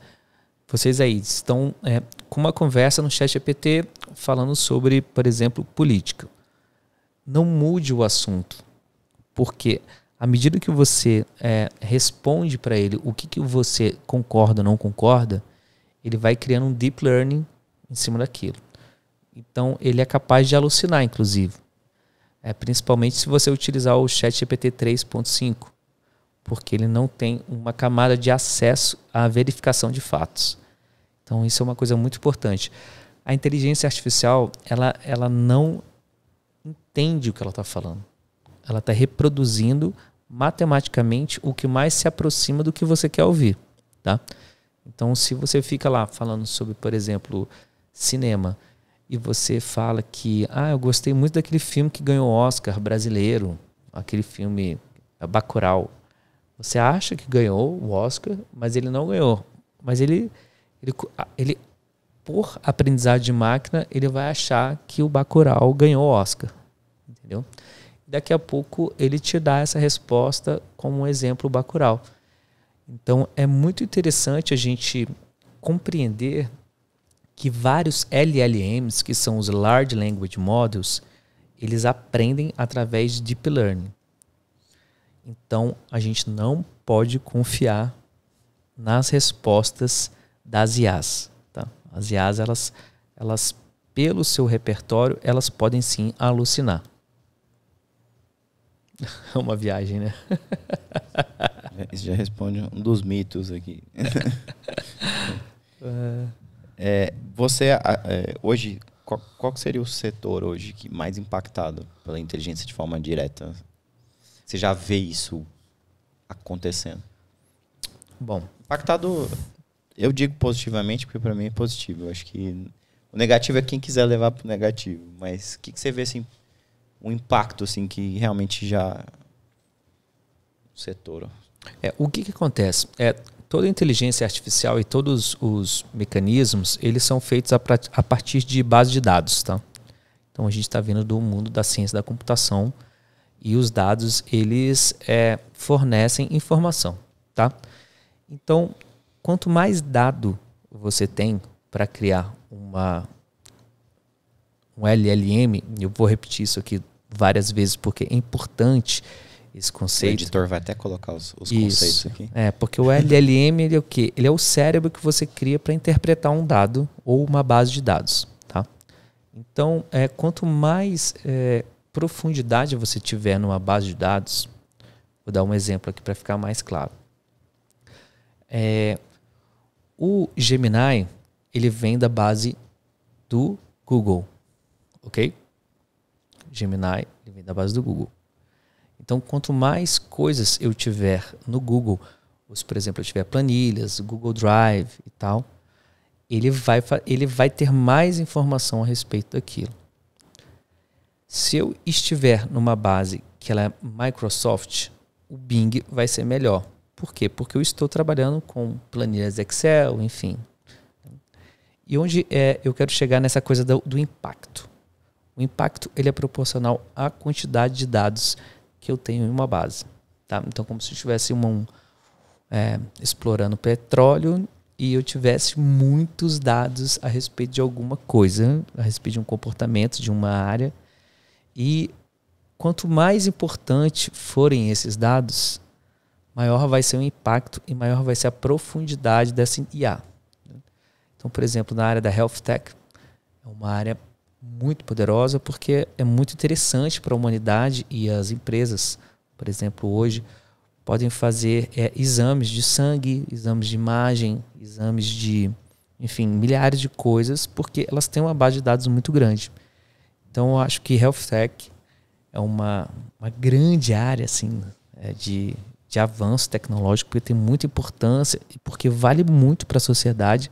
vocês aí estão é, com uma conversa no chat GPT falando sobre, por exemplo, política não mude o assunto. Porque à medida que você é, responde para ele o que, que você concorda ou não concorda, ele vai criando um deep learning em cima daquilo. Então, ele é capaz de alucinar, inclusive. É, principalmente se você utilizar o chat GPT 3.5, porque ele não tem uma camada de acesso à verificação de fatos. Então, isso é uma coisa muito importante. A inteligência artificial, ela, ela não entende o que ela está falando. Ela está reproduzindo matematicamente o que mais se aproxima do que você quer ouvir, tá? Então, se você fica lá falando sobre, por exemplo, cinema, e você fala que, ah, eu gostei muito daquele filme que ganhou o Oscar brasileiro, aquele filme eh, Bacurau. Você acha que ganhou o Oscar, mas ele não ganhou. Mas ele, ele, ele por aprendizado de máquina, ele vai achar que o Bacurau ganhou o Oscar. Entendeu? Daqui a pouco ele te dá essa resposta como um exemplo Bacurau. Então é muito interessante a gente compreender que vários LLMs, que são os Large Language Models, eles aprendem através de Deep Learning. Então a gente não pode confiar nas respostas das IAs. As IAs, elas, elas pelo seu repertório, elas podem sim alucinar. É [laughs] uma viagem, né? [laughs] Isso já responde um dos mitos aqui. [laughs] É. é, você, é, hoje, qual, qual, seria o setor hoje que mais impactado pela inteligência de forma direta? Você já vê isso acontecendo? Bom, impactado eu digo positivamente porque para mim é positivo. Eu acho que o negativo é quem quiser levar pro negativo. Mas o que, que você vê assim, um impacto assim que realmente já o setor. É, o que, que acontece? É, toda a inteligência artificial e todos os mecanismos, eles são feitos a, a partir de base de dados, tá? Então a gente está vindo do mundo da ciência da computação e os dados eles é, fornecem informação, tá? Então quanto mais dado você tem para criar uma um LLM, eu vou repetir isso aqui várias vezes porque é importante esse conceito. O editor vai até colocar os, os conceitos aqui. É, porque o LLM ele é o quê? Ele é o cérebro que você cria para interpretar um dado ou uma base de dados. Tá? Então, é, quanto mais é, profundidade você tiver numa base de dados, vou dar um exemplo aqui para ficar mais claro. É, o Gemini, ele vem da base do Google, ok? Gemini, ele vem da base do Google. Então, quanto mais coisas eu tiver no Google, ou se, por exemplo, eu tiver planilhas, Google Drive e tal, ele vai, ele vai ter mais informação a respeito daquilo. Se eu estiver numa base que ela é Microsoft, o Bing vai ser melhor. Por quê? Porque eu estou trabalhando com planilhas Excel, enfim. E onde é, eu quero chegar nessa coisa do, do impacto. O impacto ele é proporcional à quantidade de dados que eu tenho em uma base. Tá? Então, como se eu estivesse um, é, explorando petróleo e eu tivesse muitos dados a respeito de alguma coisa, a respeito de um comportamento, de uma área. E quanto mais importante forem esses dados, maior vai ser o impacto e maior vai ser a profundidade dessa IA. Então, por exemplo, na área da health tech, é uma área muito poderosa porque é muito interessante para a humanidade e as empresas, por exemplo, hoje podem fazer é, exames de sangue, exames de imagem, exames de, enfim, milhares de coisas, porque elas têm uma base de dados muito grande. Então, eu acho que health tech é uma, uma grande área assim é, de, de avanço tecnológico, porque tem muita importância e porque vale muito para a sociedade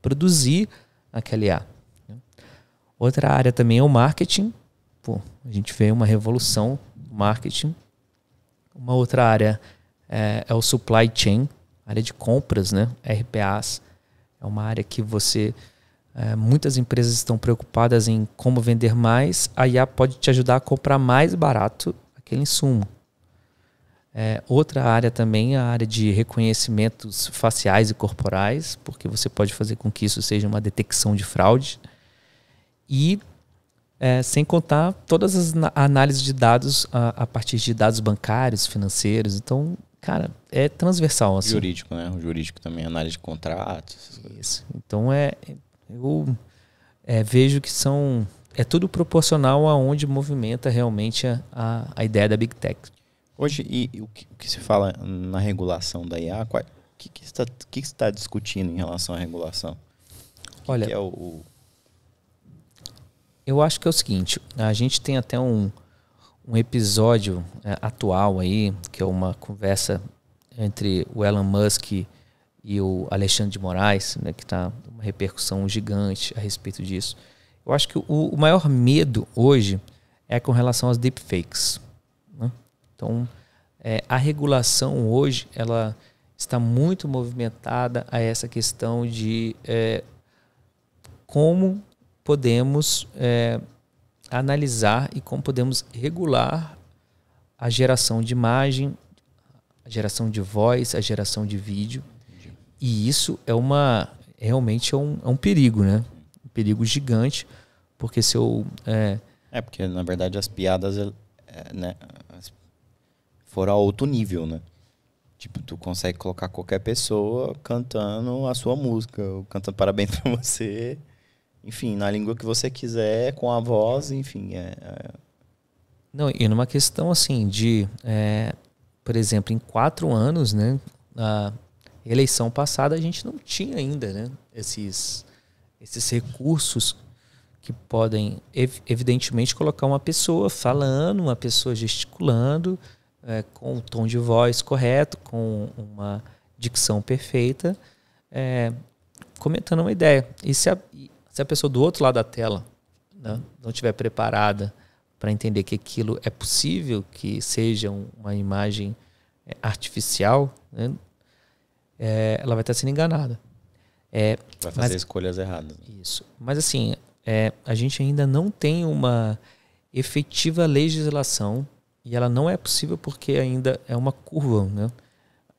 produzir aquele IA. Né? Outra área também é o marketing. Pô, a gente vê uma revolução no marketing. Uma outra área é, é o supply chain, área de compras, né? RPAs. É uma área que você é, muitas empresas estão preocupadas em como vender mais, a IA pode te ajudar a comprar mais barato aquele insumo. É, outra área também é a área de reconhecimentos faciais e corporais, porque você pode fazer com que isso seja uma detecção de fraude. E é, sem contar todas as análises de dados a, a, partir de dados bancários, financeiros. Então, cara, é transversal. Assim. Jurídico, né? O jurídico também, análise de contratos. Isso. Então, é, eu é, vejo que são. É tudo proporcional aonde movimenta realmente a, a, a ideia da Big Tech. Hoje, e, e o, que, o, que, se fala na regulação da IA? O que, que, está, que está discutindo em relação à regulação? Que Olha, que é o, o... eu acho que é o seguinte: a gente tem até um, um episódio é, atual aí, que é uma conversa entre o Elon Musk e o Alexandre de Moraes, né, que está uma repercussão gigante a respeito disso. Eu acho que o, o maior medo hoje é com relação aos deepfakes. Então, é, a regulação hoje ela está muito movimentada a essa questão de é, como podemos é, analisar e como podemos regular a geração de imagem, a geração de voz, a geração de vídeo. E isso é uma realmente é um, é um perigo, né? Um perigo gigante, porque se eu. É, é porque na verdade as piadas, é, né? for a outro nível, né? Tipo, tu consegue colocar qualquer pessoa cantando a sua música, cantando parabéns [laughs] pra você, enfim, na língua que você quiser, com a voz, enfim. É, é... Não, e numa questão assim de, é, por exemplo, em quatro anos, né? A eleição passada a gente não tinha ainda, né? Esses, esses recursos que podem, evidentemente, colocar uma pessoa falando, uma pessoa gesticulando é, com o tom de voz correto, com uma dicção perfeita, é, comentando uma ideia. E se a, se a pessoa do outro lado da tela né, não estiver preparada para entender que aquilo é possível que seja uma imagem é, artificial, né, é, ela vai estar sendo enganada. É, vai fazer mas, escolhas erradas. Né? Isso. Mas assim, é, a gente ainda não tem uma efetiva legislação e ela não é possível porque ainda é uma curva, né?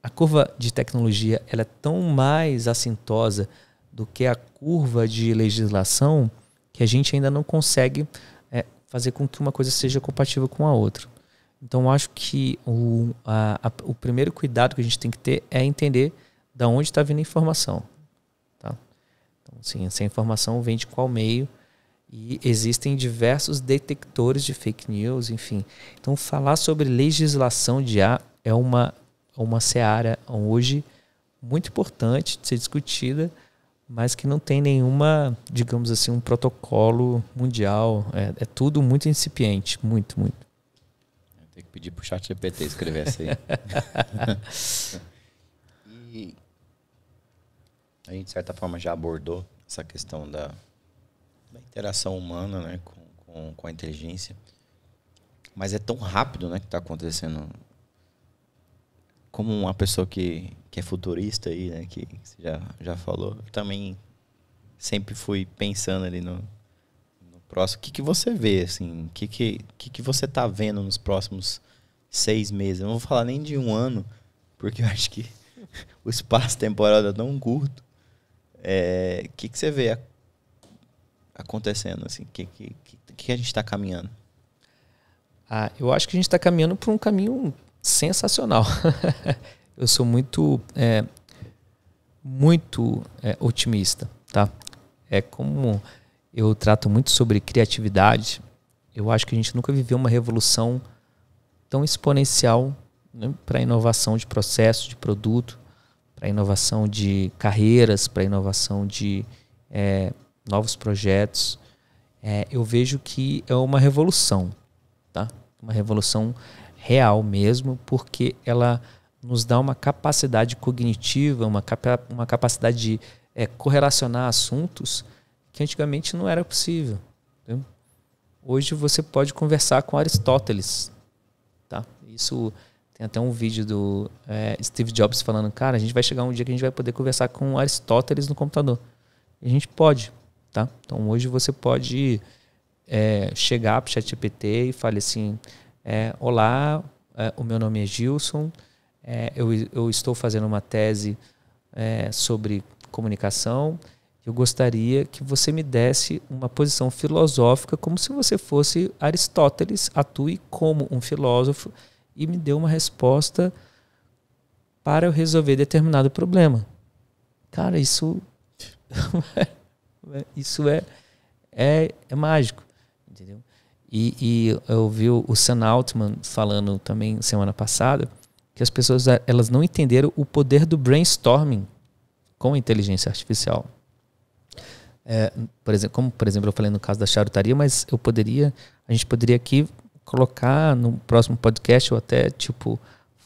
A curva de tecnologia ela é tão mais assintosa do que a curva de legislação que a gente ainda não consegue é, fazer com que uma coisa seja compatível com a outra. Então, acho que o, a, a, o primeiro cuidado que a gente tem que ter é entender da onde está vindo a informação. Tá? Então, assim, se a informação vem de qual meio, e existem diversos detectores de fake news, enfim. Então, falar sobre legislação de IA é uma, uma seara hoje muito importante de ser discutida, mas que não tem nenhuma, digamos assim, um protocolo mundial. É, é tudo muito incipiente, muito, muito. Tem que pedir para o chat GPT escrever essa aí. [laughs] e a gente, de certa forma, já abordou essa questão da da interação humana né, com, com, com a inteligência. Mas é tão rápido né, que está acontecendo. Como uma pessoa que, que é futurista aí, né, que você já, já falou, eu também sempre fui pensando ali no, no próximo. O que, que você vê, assim? O que, que, que, que você tá vendo nos próximos seis meses? Eu não vou falar nem de um ano, porque eu acho que [laughs] o espaço temporal é tão curto. É, o é, que, que você vê acontecendo? Assim, que, que, que a gente está caminhando? Ah, eu acho que a gente está caminhando por um caminho sensacional. [laughs] eu sou muito, é, muito é, otimista, tá? É como eu trato muito sobre criatividade. Eu acho que a gente nunca viveu uma revolução tão exponencial né, para inovação de processo, de produto, para inovação de carreiras, para inovação de é, novos projetos. É, eu vejo que é uma revolução, tá? Uma revolução real mesmo, porque ela nos dá uma capacidade cognitiva, uma, capa uma capacidade de é, correlacionar assuntos que antigamente não era possível. Entendeu? Hoje você pode conversar com Aristóteles, tá? Isso tem até um vídeo do é, Steve Jobs falando, cara, a gente vai chegar um dia que a gente vai poder conversar com Aristóteles no computador. E a gente pode, Tá? Então hoje você pode é, chegar para o ChatGPT e falar assim: é, Olá, é, o meu nome é Gilson, é, eu, eu, estou fazendo uma tese é, sobre comunicação. Eu gostaria que você me desse uma posição filosófica, como se você fosse Aristóteles, atue como um filósofo e me dê uma resposta para eu resolver determinado problema. Cara, isso [laughs] é isso é, é, é mágico, entendeu? E, e, eu vi o Sam Altman falando também semana passada que as pessoas eh, elas não entenderam o poder do brainstorming com inteligência artificial. É, por exemplo, como por exemplo eu falei no caso da charutaria, mas eu poderia, a gente poderia aqui colocar no próximo podcast ou até tipo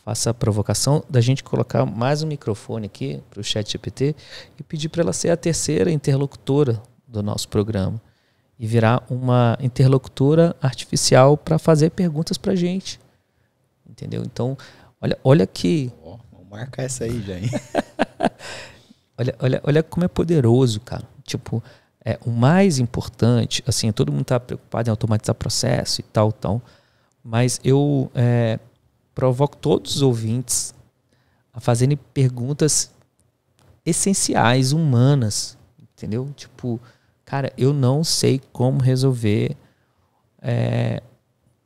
faça a provocação da gente colocar mais um microfone aqui para o chat GPT e pedir para ela ser a terceira interlocutora do nosso programa e virar uma interlocutora artificial para fazer perguntas para gente, entendeu? Então, olha, olha que oh, marca essa aí já. Hein? [laughs] olha, olha, olha como é poderoso, cara. Tipo, é o mais importante. Assim, todo mundo está preocupado em automatizar processo e tal, tal. Mas eu é, provoco todos os ouvintes a fazerem perguntas essenciais, humanas, entendeu? Tipo, cara, eu não sei como resolver é,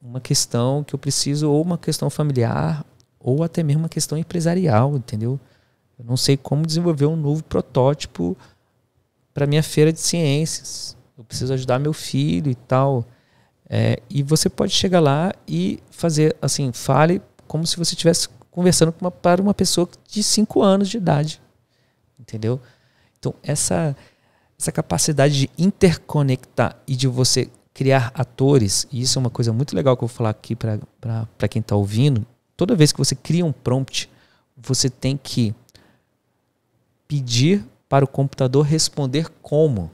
uma questão que eu preciso, ou uma questão familiar, ou até mesmo uma questão empresarial, entendeu? Eu não sei como desenvolver um novo protótipo para minha feira de ciências. Eu preciso ajudar meu filho e tal. É, e você pode chegar lá e fazer assim, fale como se você estivesse conversando uma, para uma pessoa de 5 anos de idade. Entendeu? Então, essa, essa capacidade de interconectar e de você criar atores, e isso é uma coisa muito legal que eu vou falar aqui para quem está ouvindo. Toda vez que você cria um prompt, você tem que pedir para o computador responder como,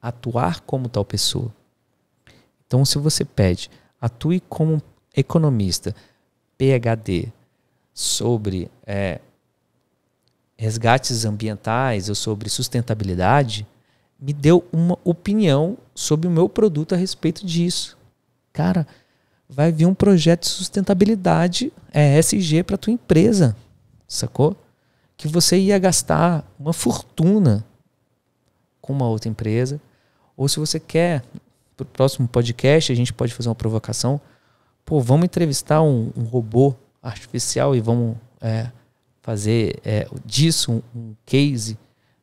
atuar como tal pessoa. Então, se você pede, atue como economista, PhD sobre é, resgates ambientais ou sobre sustentabilidade, me deu uma opinião sobre o meu produto a respeito disso. Cara, vai vir um projeto de sustentabilidade ESG é, para tua empresa, sacou? Que você ia gastar uma fortuna com uma outra empresa. Ou se você quer, para o próximo podcast, a gente pode fazer uma provocação pô, vamos entrevistar um, um robô artificial e vamos é, fazer é, disso um, um case.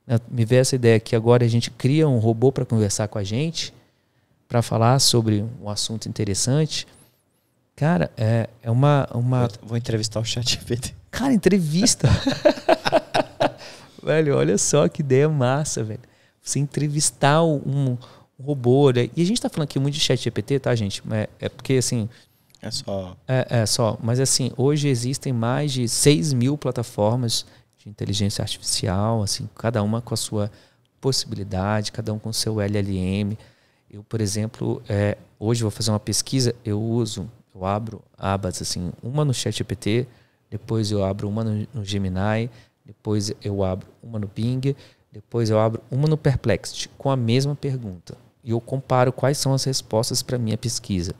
Né? Me veio essa ideia que agora a gente cria um robô para conversar com a gente, para falar sobre um assunto interessante. Cara, é, é uma, uma. Vou, entrevistar o chat GPT. [laughs] Cara, entrevista! [laughs] velho, olha só que ideia massa, velho. Você entrevistar um, um robô. Né? E a gente tá falando aqui muito de chat GPT, tá, gente? É, é porque, assim, é só. É, é só. Mas assim, hoje existem mais de 6 mil plataformas de inteligência artificial, assim, cada uma com a sua possibilidade, cada um com o seu LLM. Eu, por exemplo, é, hoje vou fazer uma pesquisa, eu uso, eu abro abas, assim, uma no ChatGPT, depois eu abro uma no, no Gemini, depois eu abro uma no Bing, depois eu abro uma no Perplexity, com a mesma pergunta. E eu comparo quais são as respostas para minha pesquisa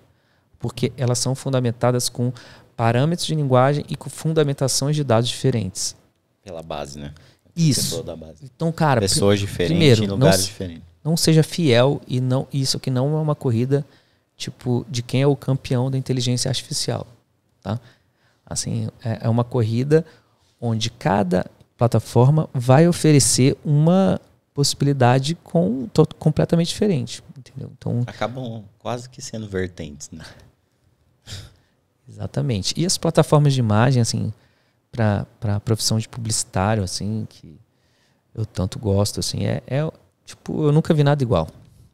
porque elas são fundamentadas com parâmetros de linguagem e com fundamentações de dados diferentes. Pela base, né? Isso. Base. Então, cara, pessoas diferentes, primeiro, em lugares não, diferentes. Não seja fiel e não isso que não é uma corrida tipo de quem é o campeão da inteligência artificial, tá? Assim, é, é uma corrida onde cada plataforma vai oferecer uma possibilidade com completamente diferente, entendeu? Então acabam quase que sendo vertentes, né? Exatamente. E as plataformas de imagem, assim, para a profissão de publicitário, assim, que eu tanto gosto, assim, é, é, tipo, eu nunca vi nada igual.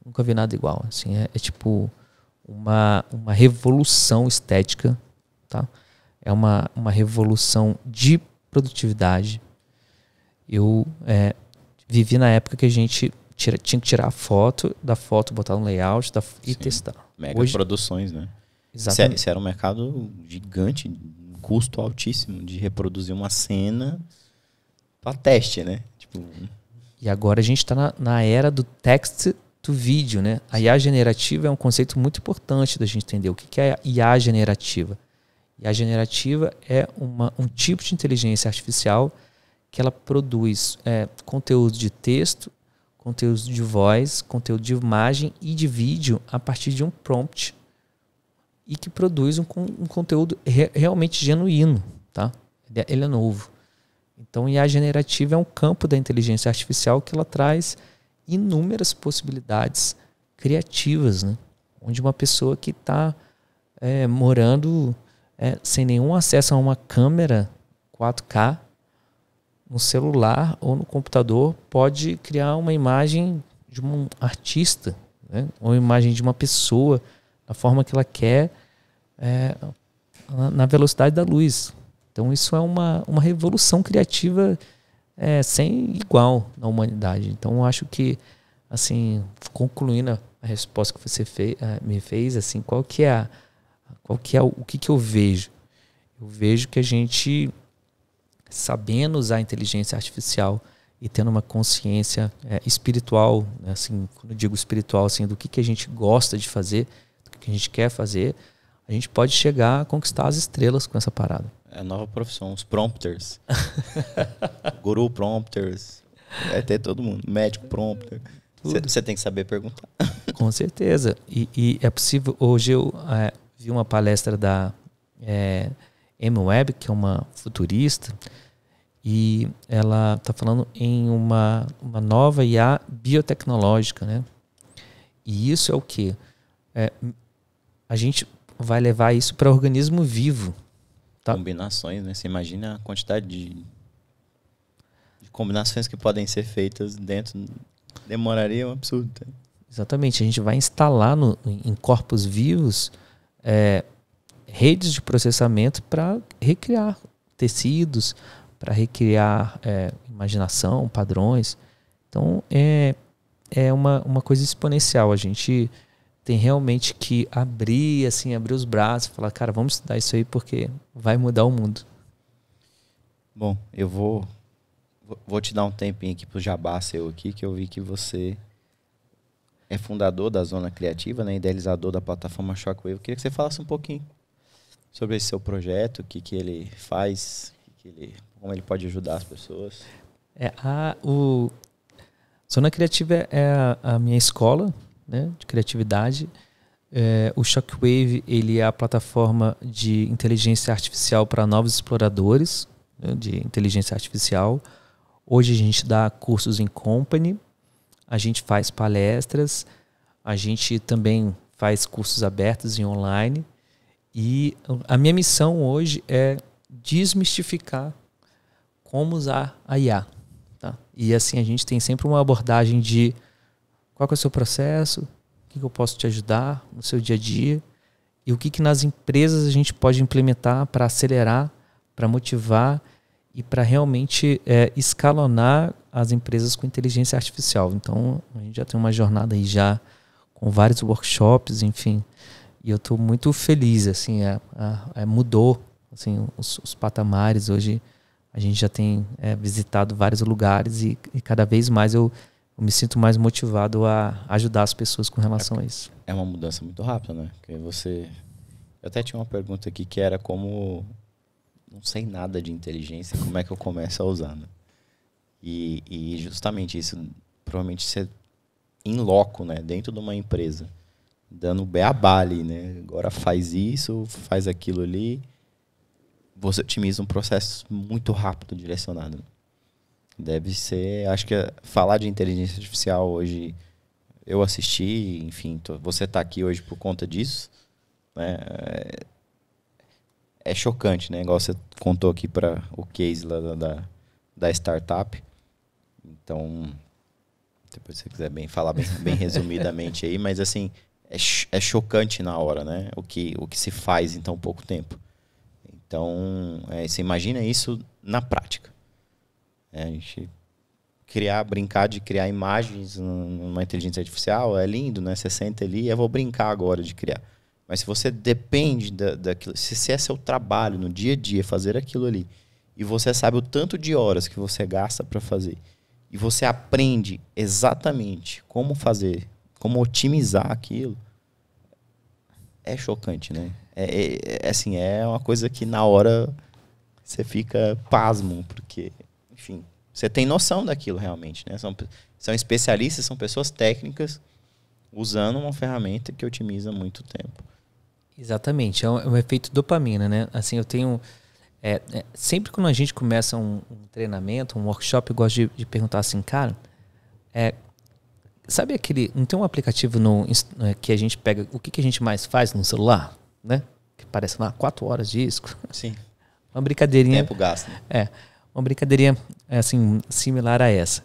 Nunca vi nada igual. Assim, é, é tipo uma, uma revolução estética, tá? É uma, uma revolução de produtividade. Eu é, vivi na época que a gente tira, tinha que tirar a foto, da foto botar no layout da, e Sim. testar. Mega Hoje, produções, né? É, Exatamente. Isso era um mercado gigante, custo altíssimo de reproduzir uma cena para teste, né? Tipo... E agora a gente está na, na era do text to vídeo, né? A IA generativa é um conceito muito importante da gente entender. O que é IA generativa? IA generativa é uma, um tipo de inteligência artificial que ela produz é, conteúdo de texto, conteúdo de voz, conteúdo de imagem e de vídeo a partir de um prompt e que produz um, um conteúdo re, realmente genuíno, tá? Ele é, é novo. Então, IA generativa é um campo da inteligência artificial que ela traz inúmeras possibilidades criativas, né? Onde uma pessoa que está é, morando é, sem nenhum acesso a uma câmera 4K no celular ou no computador pode criar uma imagem de um artista, né? uma imagem de uma pessoa da forma que ela quer, é, na velocidade da luz. Então isso é uma, uma revolução criativa é, sem igual na humanidade. Então eu acho que, assim, concluindo a resposta que você fez, é, me fez, assim, qual que é, a, qual que é o, o que, que eu vejo? Eu vejo que a gente, sabendo usar a inteligência artificial e tendo uma consciência é, espiritual, né? assim, quando eu digo espiritual, assim, do que, que a gente gosta de fazer, que a gente quer fazer, a gente pode chegar a conquistar as estrelas com essa parada. É a nova profissão, os prompters. [laughs] Guru prompters. Vai ter todo mundo. Médico prompter. Você tem que saber perguntar. [laughs] Com certeza. E, e é possível. Hoje eu é, vi uma palestra da é, M. Webb, que é uma futurista, e ela está falando em uma, uma nova IA biotecnológica, né? E isso é o quê? É, a gente vai levar isso para organismo vivo. Tá? Combinações, né? Você imagina a quantidade de, de combinações que podem ser feitas dentro. Demoraria um absurdo. Tá? Exatamente. A gente vai instalar no, em corpos vivos é, redes de processamento para recriar tecidos, para recriar é, imaginação, padrões. Então, é, é uma, uma coisa exponencial. A gente tem realmente que abrir, assim, abrir os braços, falar, cara, vamos estudar isso aí porque vai mudar o mundo. Bom, eu vou vou te dar um tempinho aqui pro jabá seu aqui, que eu vi que você é fundador da Zona Criativa, né, idealizador da plataforma Shockwave. Eu queria que você falasse um pouquinho sobre esse seu projeto, o que, que ele faz, que que ele, como ele pode ajudar as pessoas. É, a, o Zona Criativa é a, a minha escola, né, de criatividade. É, o Shockwave ele é a plataforma de inteligência artificial para novos exploradores né, de inteligência artificial. Hoje a gente dá cursos em company, a gente faz palestras, a gente também faz cursos abertos em online. E a minha missão hoje é desmistificar como usar a IA. Tá? E assim a gente tem sempre uma abordagem de qual é o seu processo, o que, que eu posso te ajudar no seu dia a dia e o que, que nas empresas a gente pode implementar para acelerar, para motivar e para realmente é, escalonar as empresas com inteligência artificial. Então, a gente já tem uma jornada aí já com vários workshops, enfim. E eu estou muito feliz, assim, é, é, é, mudou assim, os, os, patamares. Hoje a gente já tem é, visitado vários lugares e, e cada vez mais eu eu me sinto mais motivado a ajudar as pessoas com relação é, a isso. É uma mudança muito rápida, né? Porque você. Eu até tinha uma pergunta aqui que era como. Não sei nada de inteligência, como é que eu começo a usar, né? E, e justamente isso, provavelmente ser em loco, né? Dentro de uma empresa, dando beabá ali, né? Agora faz isso, faz aquilo ali. Você otimiza um processo muito rápido, direcionado. Né? deve ser. Acho que é, falar de inteligência artificial hoje, eu assisti, enfim, tô, você está aqui hoje por conta disso, né? É, é chocante, né? Igual você contou aqui para o case lá da, da, da startup. Então, depois se você quiser bem falar bem, bem resumidamente aí, mas assim, é, é chocante na hora, né? O que, o que se faz em tão pouco tempo. Então, é, você imagina isso na prática. É, a gente criar, brincar de criar imagens numa inteligência artificial é lindo, né? Você senta ali e eu vou brincar agora de criar. Mas se você depende da, daquilo, se, se é seu trabalho no dia a dia fazer aquilo ali, e você sabe o tanto de horas que você gasta para fazer, e você aprende exatamente como fazer, como otimizar aquilo, é chocante, né? É, é, é assim, é uma coisa que na hora você fica pasmo, porque você tem noção daquilo realmente, né? São, são especialistas, são pessoas técnicas usando uma ferramenta que otimiza muito tempo. Exatamente, é um, é um efeito dopamina, né? Assim, eu tenho... É, é, sempre quando a gente começa um, um treinamento, um workshop, eu gosto de, de perguntar assim, cara, é, sabe aquele. Não tem um aplicativo no, é, que a gente pega. O que, que a gente mais faz no celular? Né? Que parece lá quatro horas de disco. Sim. [laughs] Uma brincadeirinha. Tempo gasto. Né? É uma brincadeirinha é, assim, similar a essa.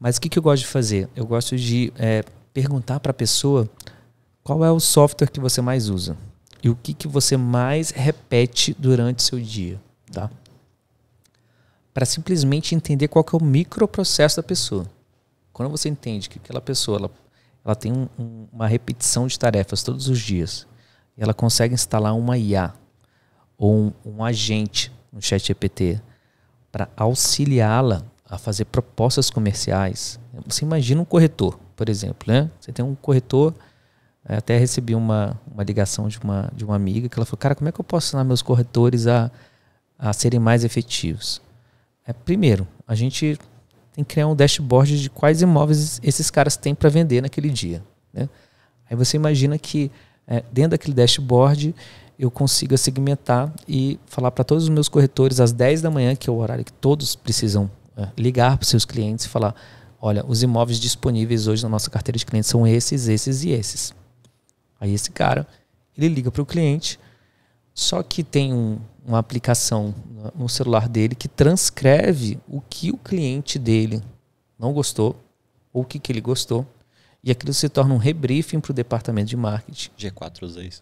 Mas o que, que eu gosto de fazer? Eu gosto de é, perguntar para a pessoa qual é o software que você mais usa e o que, que você mais repete durante o seu dia, tá? Para simplesmente entender qual que é o microprocesso da pessoa. Quando você entende que aquela pessoa ela, ela tem um, uma repetição de tarefas todos os dias, ela consegue instalar uma IA ou um, um agente no chat GPT para auxiliá-la a fazer propostas comerciais. Você imagina um corretor, por exemplo, né? Você tem um corretor, né? até recebi uma, uma ligação de uma, de uma amiga que ela falou, cara, como é que eu posso ensinar meus corretores a, a serem mais efetivos? É, primeiro, a gente tem que criar um dashboard de quais imóveis esses caras têm para vender naquele dia. Né? Aí você imagina que é, dentro daquele dashboard eu consiga segmentar e falar para todos os meus corretores às 10 da manhã, que é o horário que todos precisam é, ligar para seus clientes e falar: olha, os imóveis disponíveis hoje na nossa carteira de clientes são esses, esses e esses. Aí esse cara, ele liga para o cliente, só que tem um, uma aplicação no celular dele que transcreve o que o cliente dele não gostou ou o que, que ele gostou e aquilo se torna um rebriefing para o departamento de marketing. G4 usa isso.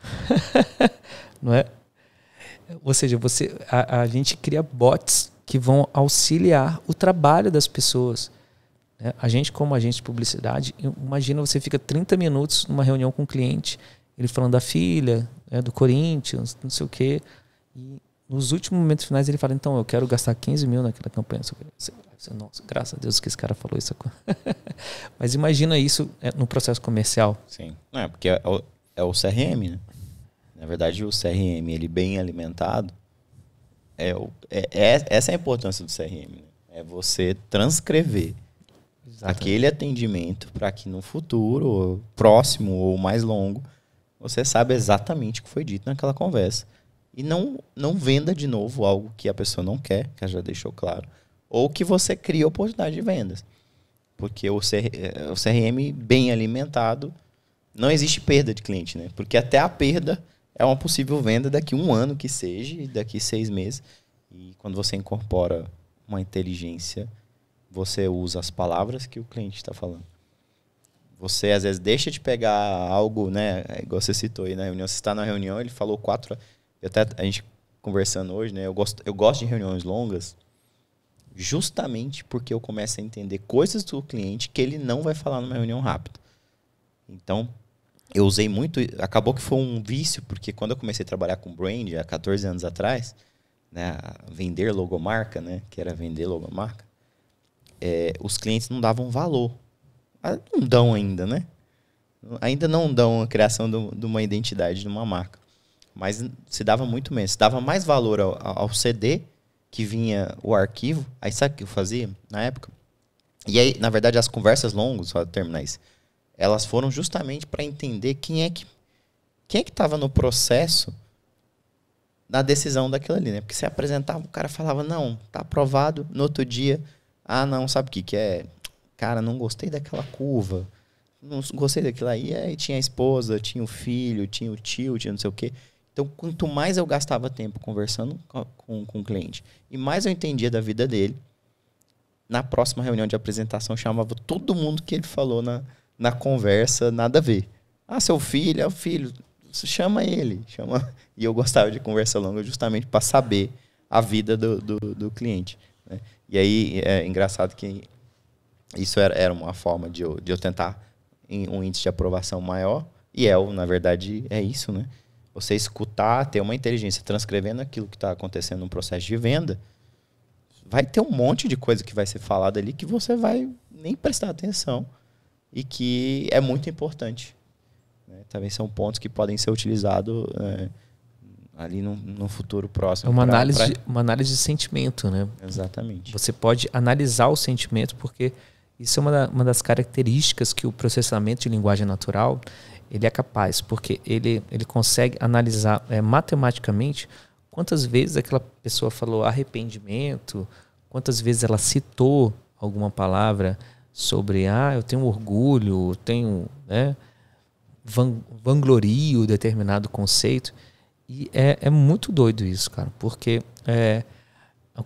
[laughs] Não é? Ou seja, você, a, a gente cria bots que vão auxiliar o trabalho das pessoas. Né? A gente, como agente de publicidade, imagina você fica 30 minutos numa reunião com um cliente, ele falando da filha, né, do Corinthians, não sei o quê. E nos últimos momentos finais ele fala, então, eu quero gastar 15 mil naquela campanha. nossa, graças a Deus que esse cara falou isso. [laughs] Mas imagina isso é, no processo comercial. Sim. é porque é o, é o CRM, né? Na verdade, o CRM, ele bem alimentado, é, o, é, é essa é a importância do CRM. Né? É você transcrever Exatamente. aquele atendimento para que no futuro, próximo ou mais longo, você sabe exatamente o que foi dito naquela conversa e não, não venda de novo algo que a pessoa não quer, que ela já deixou claro, ou que você cria oportunidade de vendas. Porque o, CR, eh, o CRM bem alimentado, não existe perda de cliente, né? Porque até a perda é uma possível venda daqui um ano que seja, daqui seis meses. E quando você incorpora uma inteligência, você usa as palavras que o cliente está falando. Você às vezes deixa de pegar algo, né? É igual você citou aí na né? reunião. Você está na reunião, ele falou quatro eu até a gente conversando hoje, né? Eu gosto, eu gosto de reuniões longas justamente porque eu começo a entender coisas do cliente que ele não vai falar numa reunião rápida. Então, eu usei muito, acabou que foi um vício, porque quando eu comecei a trabalhar com brand há 14 anos atrás, né, vender logomarca, né, que era vender logomarca, é, os clientes não davam valor. Ah, não dão ainda, né? Ainda não dão a criação de uma identidade de uma marca. Mas se dava muito menos. Se dava mais valor ao, ao CD que vinha o arquivo. Aí sabe o que eu fazia na época? E aí, na verdade, as conversas longas, só terminar isso, elas foram justamente para entender quem é que quem é que estava no processo da decisão daquilo ali, né? Porque se apresentava, o cara falava, não, tá aprovado, no outro dia, ah, não, sabe o que que é? Cara, não gostei daquela curva, não gostei daquilo aí, e aí tinha a esposa, tinha o filho, tinha o tio, tinha não sei o quê. Então, quanto mais eu gastava tempo conversando com, com, com o cliente e mais eu entendia da vida dele, na próxima reunião de apresentação chamava todo mundo que ele falou na, na conversa, nada a ver. Ah, seu filho, é o filho, chama ele. chama E eu gostava de conversa longa justamente para saber a vida do, do, do cliente. Né? E aí é engraçado que isso era, era uma forma de eu, de eu tentar um índice de aprovação maior, e é, na verdade, é isso, né? você escutar, ter uma inteligência transcrevendo aquilo que está acontecendo no processo de venda, vai ter um monte de coisa que vai ser falada ali que você vai nem prestar atenção e que é muito importante. Né? Também são pontos que podem ser utilizados é, ali no, no, futuro próximo. É uma, pra, análise, pra... De, uma análise de sentimento, né? Exatamente. Você pode analisar o sentimento porque isso é uma, da, uma das características que o processamento de linguagem natural ele é capaz, porque ele, ele consegue analisar é, matematicamente quantas vezes aquela pessoa falou arrependimento, quantas vezes ela citou alguma palavra sobre, ah, eu tenho orgulho, eu tenho, né, van, vanglorio determinado conceito. E é, é muito doido isso, cara, porque é,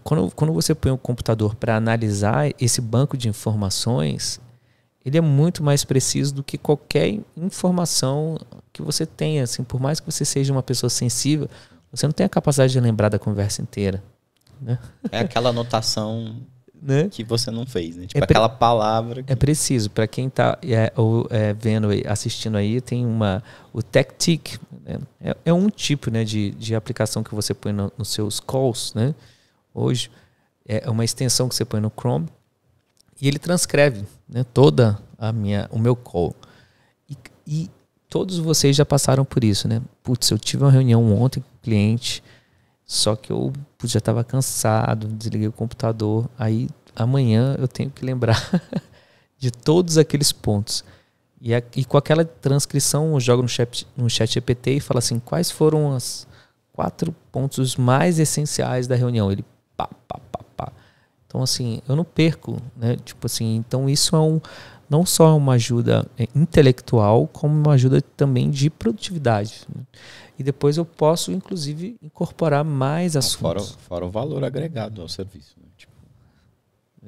quando, quando você põe o um computador para analisar esse banco de informações, ele é muito mais preciso do que qualquer informação que você tenha. Assim, por mais que você seja uma pessoa sensível, você não tem a capacidade de lembrar da conversa inteira. Né? É aquela anotação [laughs] né? que você não fez, né? Tipo, é aquela palavra. Que... É preciso. Para quem está é, ou, é, vendo, assistindo aí, tem uma. O Tactic né? é, é, um tipo né, de, de aplicação que você põe no, nos seus calls, né? Hoje. É uma extensão que você põe no Chrome e ele transcreve né, toda a minha, o meu call. E, e todos vocês já passaram por isso, né? Putz, eu tive uma reunião ontem com o cliente, só que eu putz, já estava cansado, desliguei o computador. Aí amanhã eu tenho que lembrar [laughs] de todos aqueles pontos. E, a, e com aquela transcrição, eu jogo no chat, no chat GPT e falo assim: quais foram os quatro pontos mais essenciais da reunião? Ele pá, pá, pá, então, assim, eu não perco, né? Tipo assim, então isso é um não só uma ajuda é, intelectual, como uma ajuda também de produtividade. Né? E depois eu posso, inclusive, incorporar mais assuntos. Fora, fora o valor agregado ao serviço. Né? Tipo,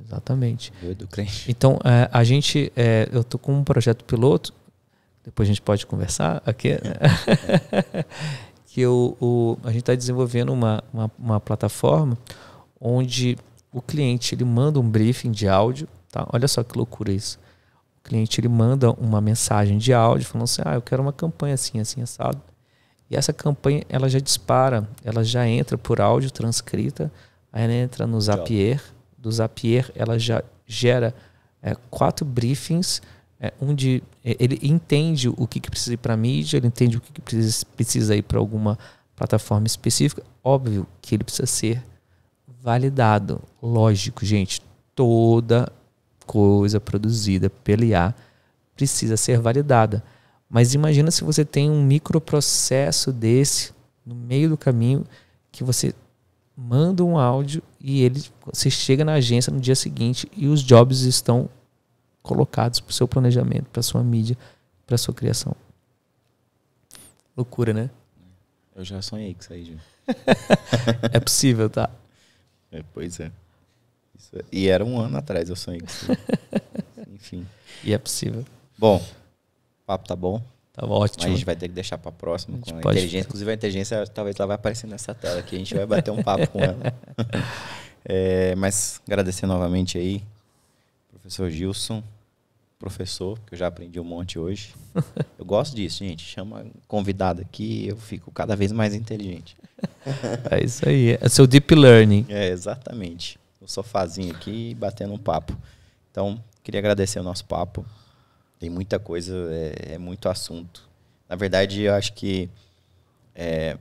Exatamente. Doido crente. Então, é, a gente, é, eu tô com um projeto piloto, depois a gente pode conversar aqui, né? [laughs] [laughs] que o, o, a gente está desenvolvendo uma, uma, uma plataforma onde o cliente ele manda um briefing de áudio, tá? Olha só que loucura isso. O cliente ele manda uma mensagem de áudio falando assim: "Ah, eu quero uma campanha assim, assim assado". E essa campanha ela já dispara, ela já entra por áudio transcrita, aí ela entra no Zapier, do Zapier ela já gera é, quatro briefings, é, um de é, ele entende o que, que precisa ir para mídia, ele entende o que, que precisa, precisa ir para alguma plataforma específica. Óbvio que ele precisa ser validado. Lógico, gente, toda coisa produzida pela IA precisa ser validada. Mas imagina se você tem um microprocesso desse no meio do caminho que você manda um áudio e ele você chega na agência no dia seguinte e os jobs estão colocados para o seu planejamento, para sua mídia, para sua criação. Loucura, né? Eu já sonhei com isso aí, [laughs] é possível, tá? É, pois é. Isso é. E era um ano atrás eu sonhei com [laughs] Enfim. E é possível. Bom, o papo tá bom. Tá ótimo. Mas a gente vai ter que deixar para próxima com a, a inteligência. Inclusive, a inteligência talvez ela vai aparecer nessa tela aqui. A gente vai bater um papo com ela. [laughs] É, mas agradecer novamente aí, professor Gilson professor, que eu já aprendi um monte hoje. [laughs] Eu gosto disso, gente. Chama convidado aqui, eu fico cada vez mais inteligente. É isso aí. É seu deep learning. É, exatamente. O sofazinho aqui, batendo um papo. Então, queria agradecer o nosso papo. Tem muita coisa, é, é muito assunto. Na verdade, eu acho que é,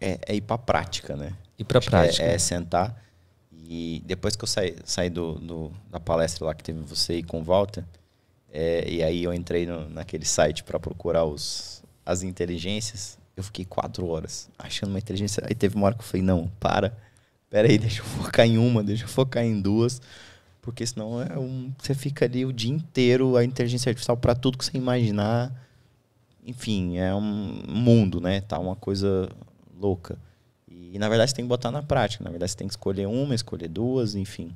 é, é ir para prática, né? Ir para é, prática. É, é sentar e depois que eu saí, saí do, do, da palestra lá que teve você e com o Walter, é, e aí eu entrei no, naquele site para procurar os, as inteligências, eu fiquei quatro horas achando uma inteligência. Aí teve uma hora que eu falei, não, para, peraí, [laughs] deixa eu focar em uma, deixa eu focar em duas, porque senão é um, você fica ali o dia inteiro a inteligência artificial para tudo que você imaginar. Enfim, é um mundo, né? Tá uma coisa louca. E na verdade você tem que botar na prática. Na verdade você tem que escolher uma, escolher duas, enfim.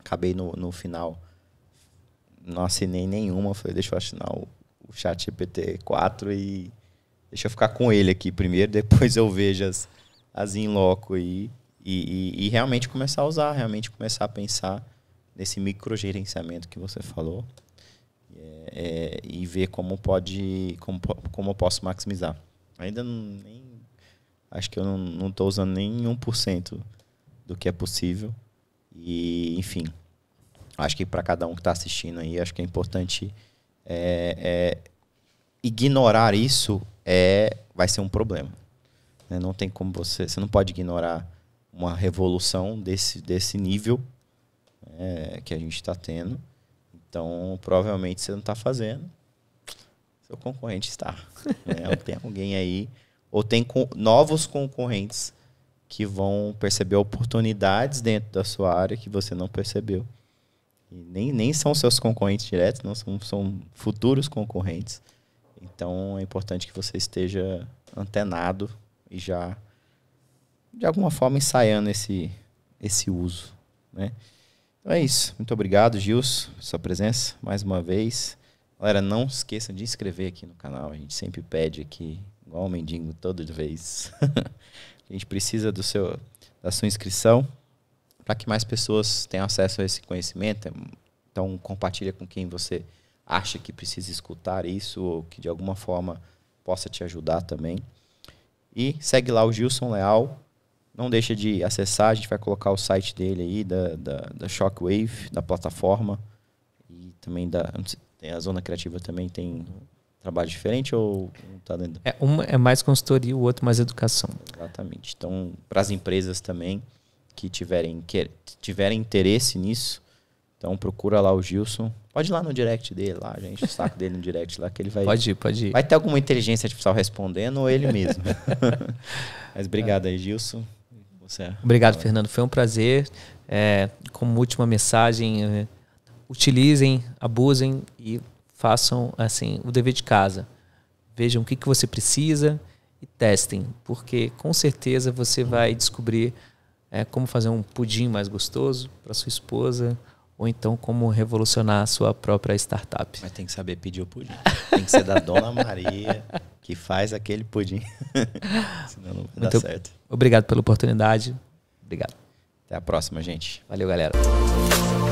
Acabei no, no final, não assinei nenhuma. Falei, deixa eu assinar o, o chat GPT 4 e deixa eu ficar com ele aqui primeiro, [laughs] depois eu vejo as, as in loco e, e, e, e realmente começar a usar, realmente começar a pensar nesse micro gerenciamento que você falou é, é, e ver como pode, como, como eu posso maximizar. Ainda não, nem acho que eu não estou usando nem 1% do que é possível. E, enfim, acho que para cada um que está assistindo aí, acho que é importante é, é, ignorar isso é vai ser um problema. Né? Não tem como você, você não pode ignorar uma revolução desse, desse nível é, que a gente está tendo. Então, provavelmente você não está fazendo. Seu concorrente está. Né? [laughs] Tem alguém aí ou tem co novos concorrentes que vão perceber oportunidades dentro da sua área que você não percebeu. E nem, nem são seus concorrentes diretos, não são, são futuros concorrentes. Então é importante que você esteja antenado e já, de alguma forma, ensaiando esse, esse uso. Né? Então é isso. Muito obrigado, Gils, pela sua presença mais uma vez. Galera, não esqueçam de inscrever aqui no canal. A gente sempre pede aqui igual um mendigo toda vez. [laughs] a gente precisa do seu, da sua inscrição para que mais pessoas tenham acesso a esse conhecimento. Então compartilha com quem você acha que precisa escutar isso ou que de alguma forma possa te ajudar também. E segue lá o Gilson Leal. Não deixa de acessar, a gente vai colocar o site dele aí, da, da, da Shockwave, da plataforma. E também da. Tem a Zona Criativa também tem trabalho diferente ou está dentro? É, um é mais consultoria, o outro mais educação. Exatamente. Então, para as empresas também que tiverem, que tiverem interesse nisso, então procura lá o Gilson. Pode ir lá no direct dele, lá, gente, o saco dele no direct lá, que ele vai. Pode ir, pode ir. Vai ter alguma inteligência artificial respondendo ou ele mesmo. [laughs] [laughs] Mas obrigado aí, Gilson. Você... É obrigado, Fernando. Foi um prazer. É, como última mensagem, é, utilizem, abusem e façam assim o dever de casa. Vejam o que, que você precisa e testem, porque com certeza você vai descobrir é, como fazer um pudim mais gostoso para sua esposa ou então como revolucionar a sua própria startup. Mas tem que saber pedir o pudim. Tem que ser da Dona Maria que faz aquele pudim. [laughs] Senão não vai Muito dar certo. Obrigado pela oportunidade. Obrigado. Até a próxima, gente. Valeu, galera.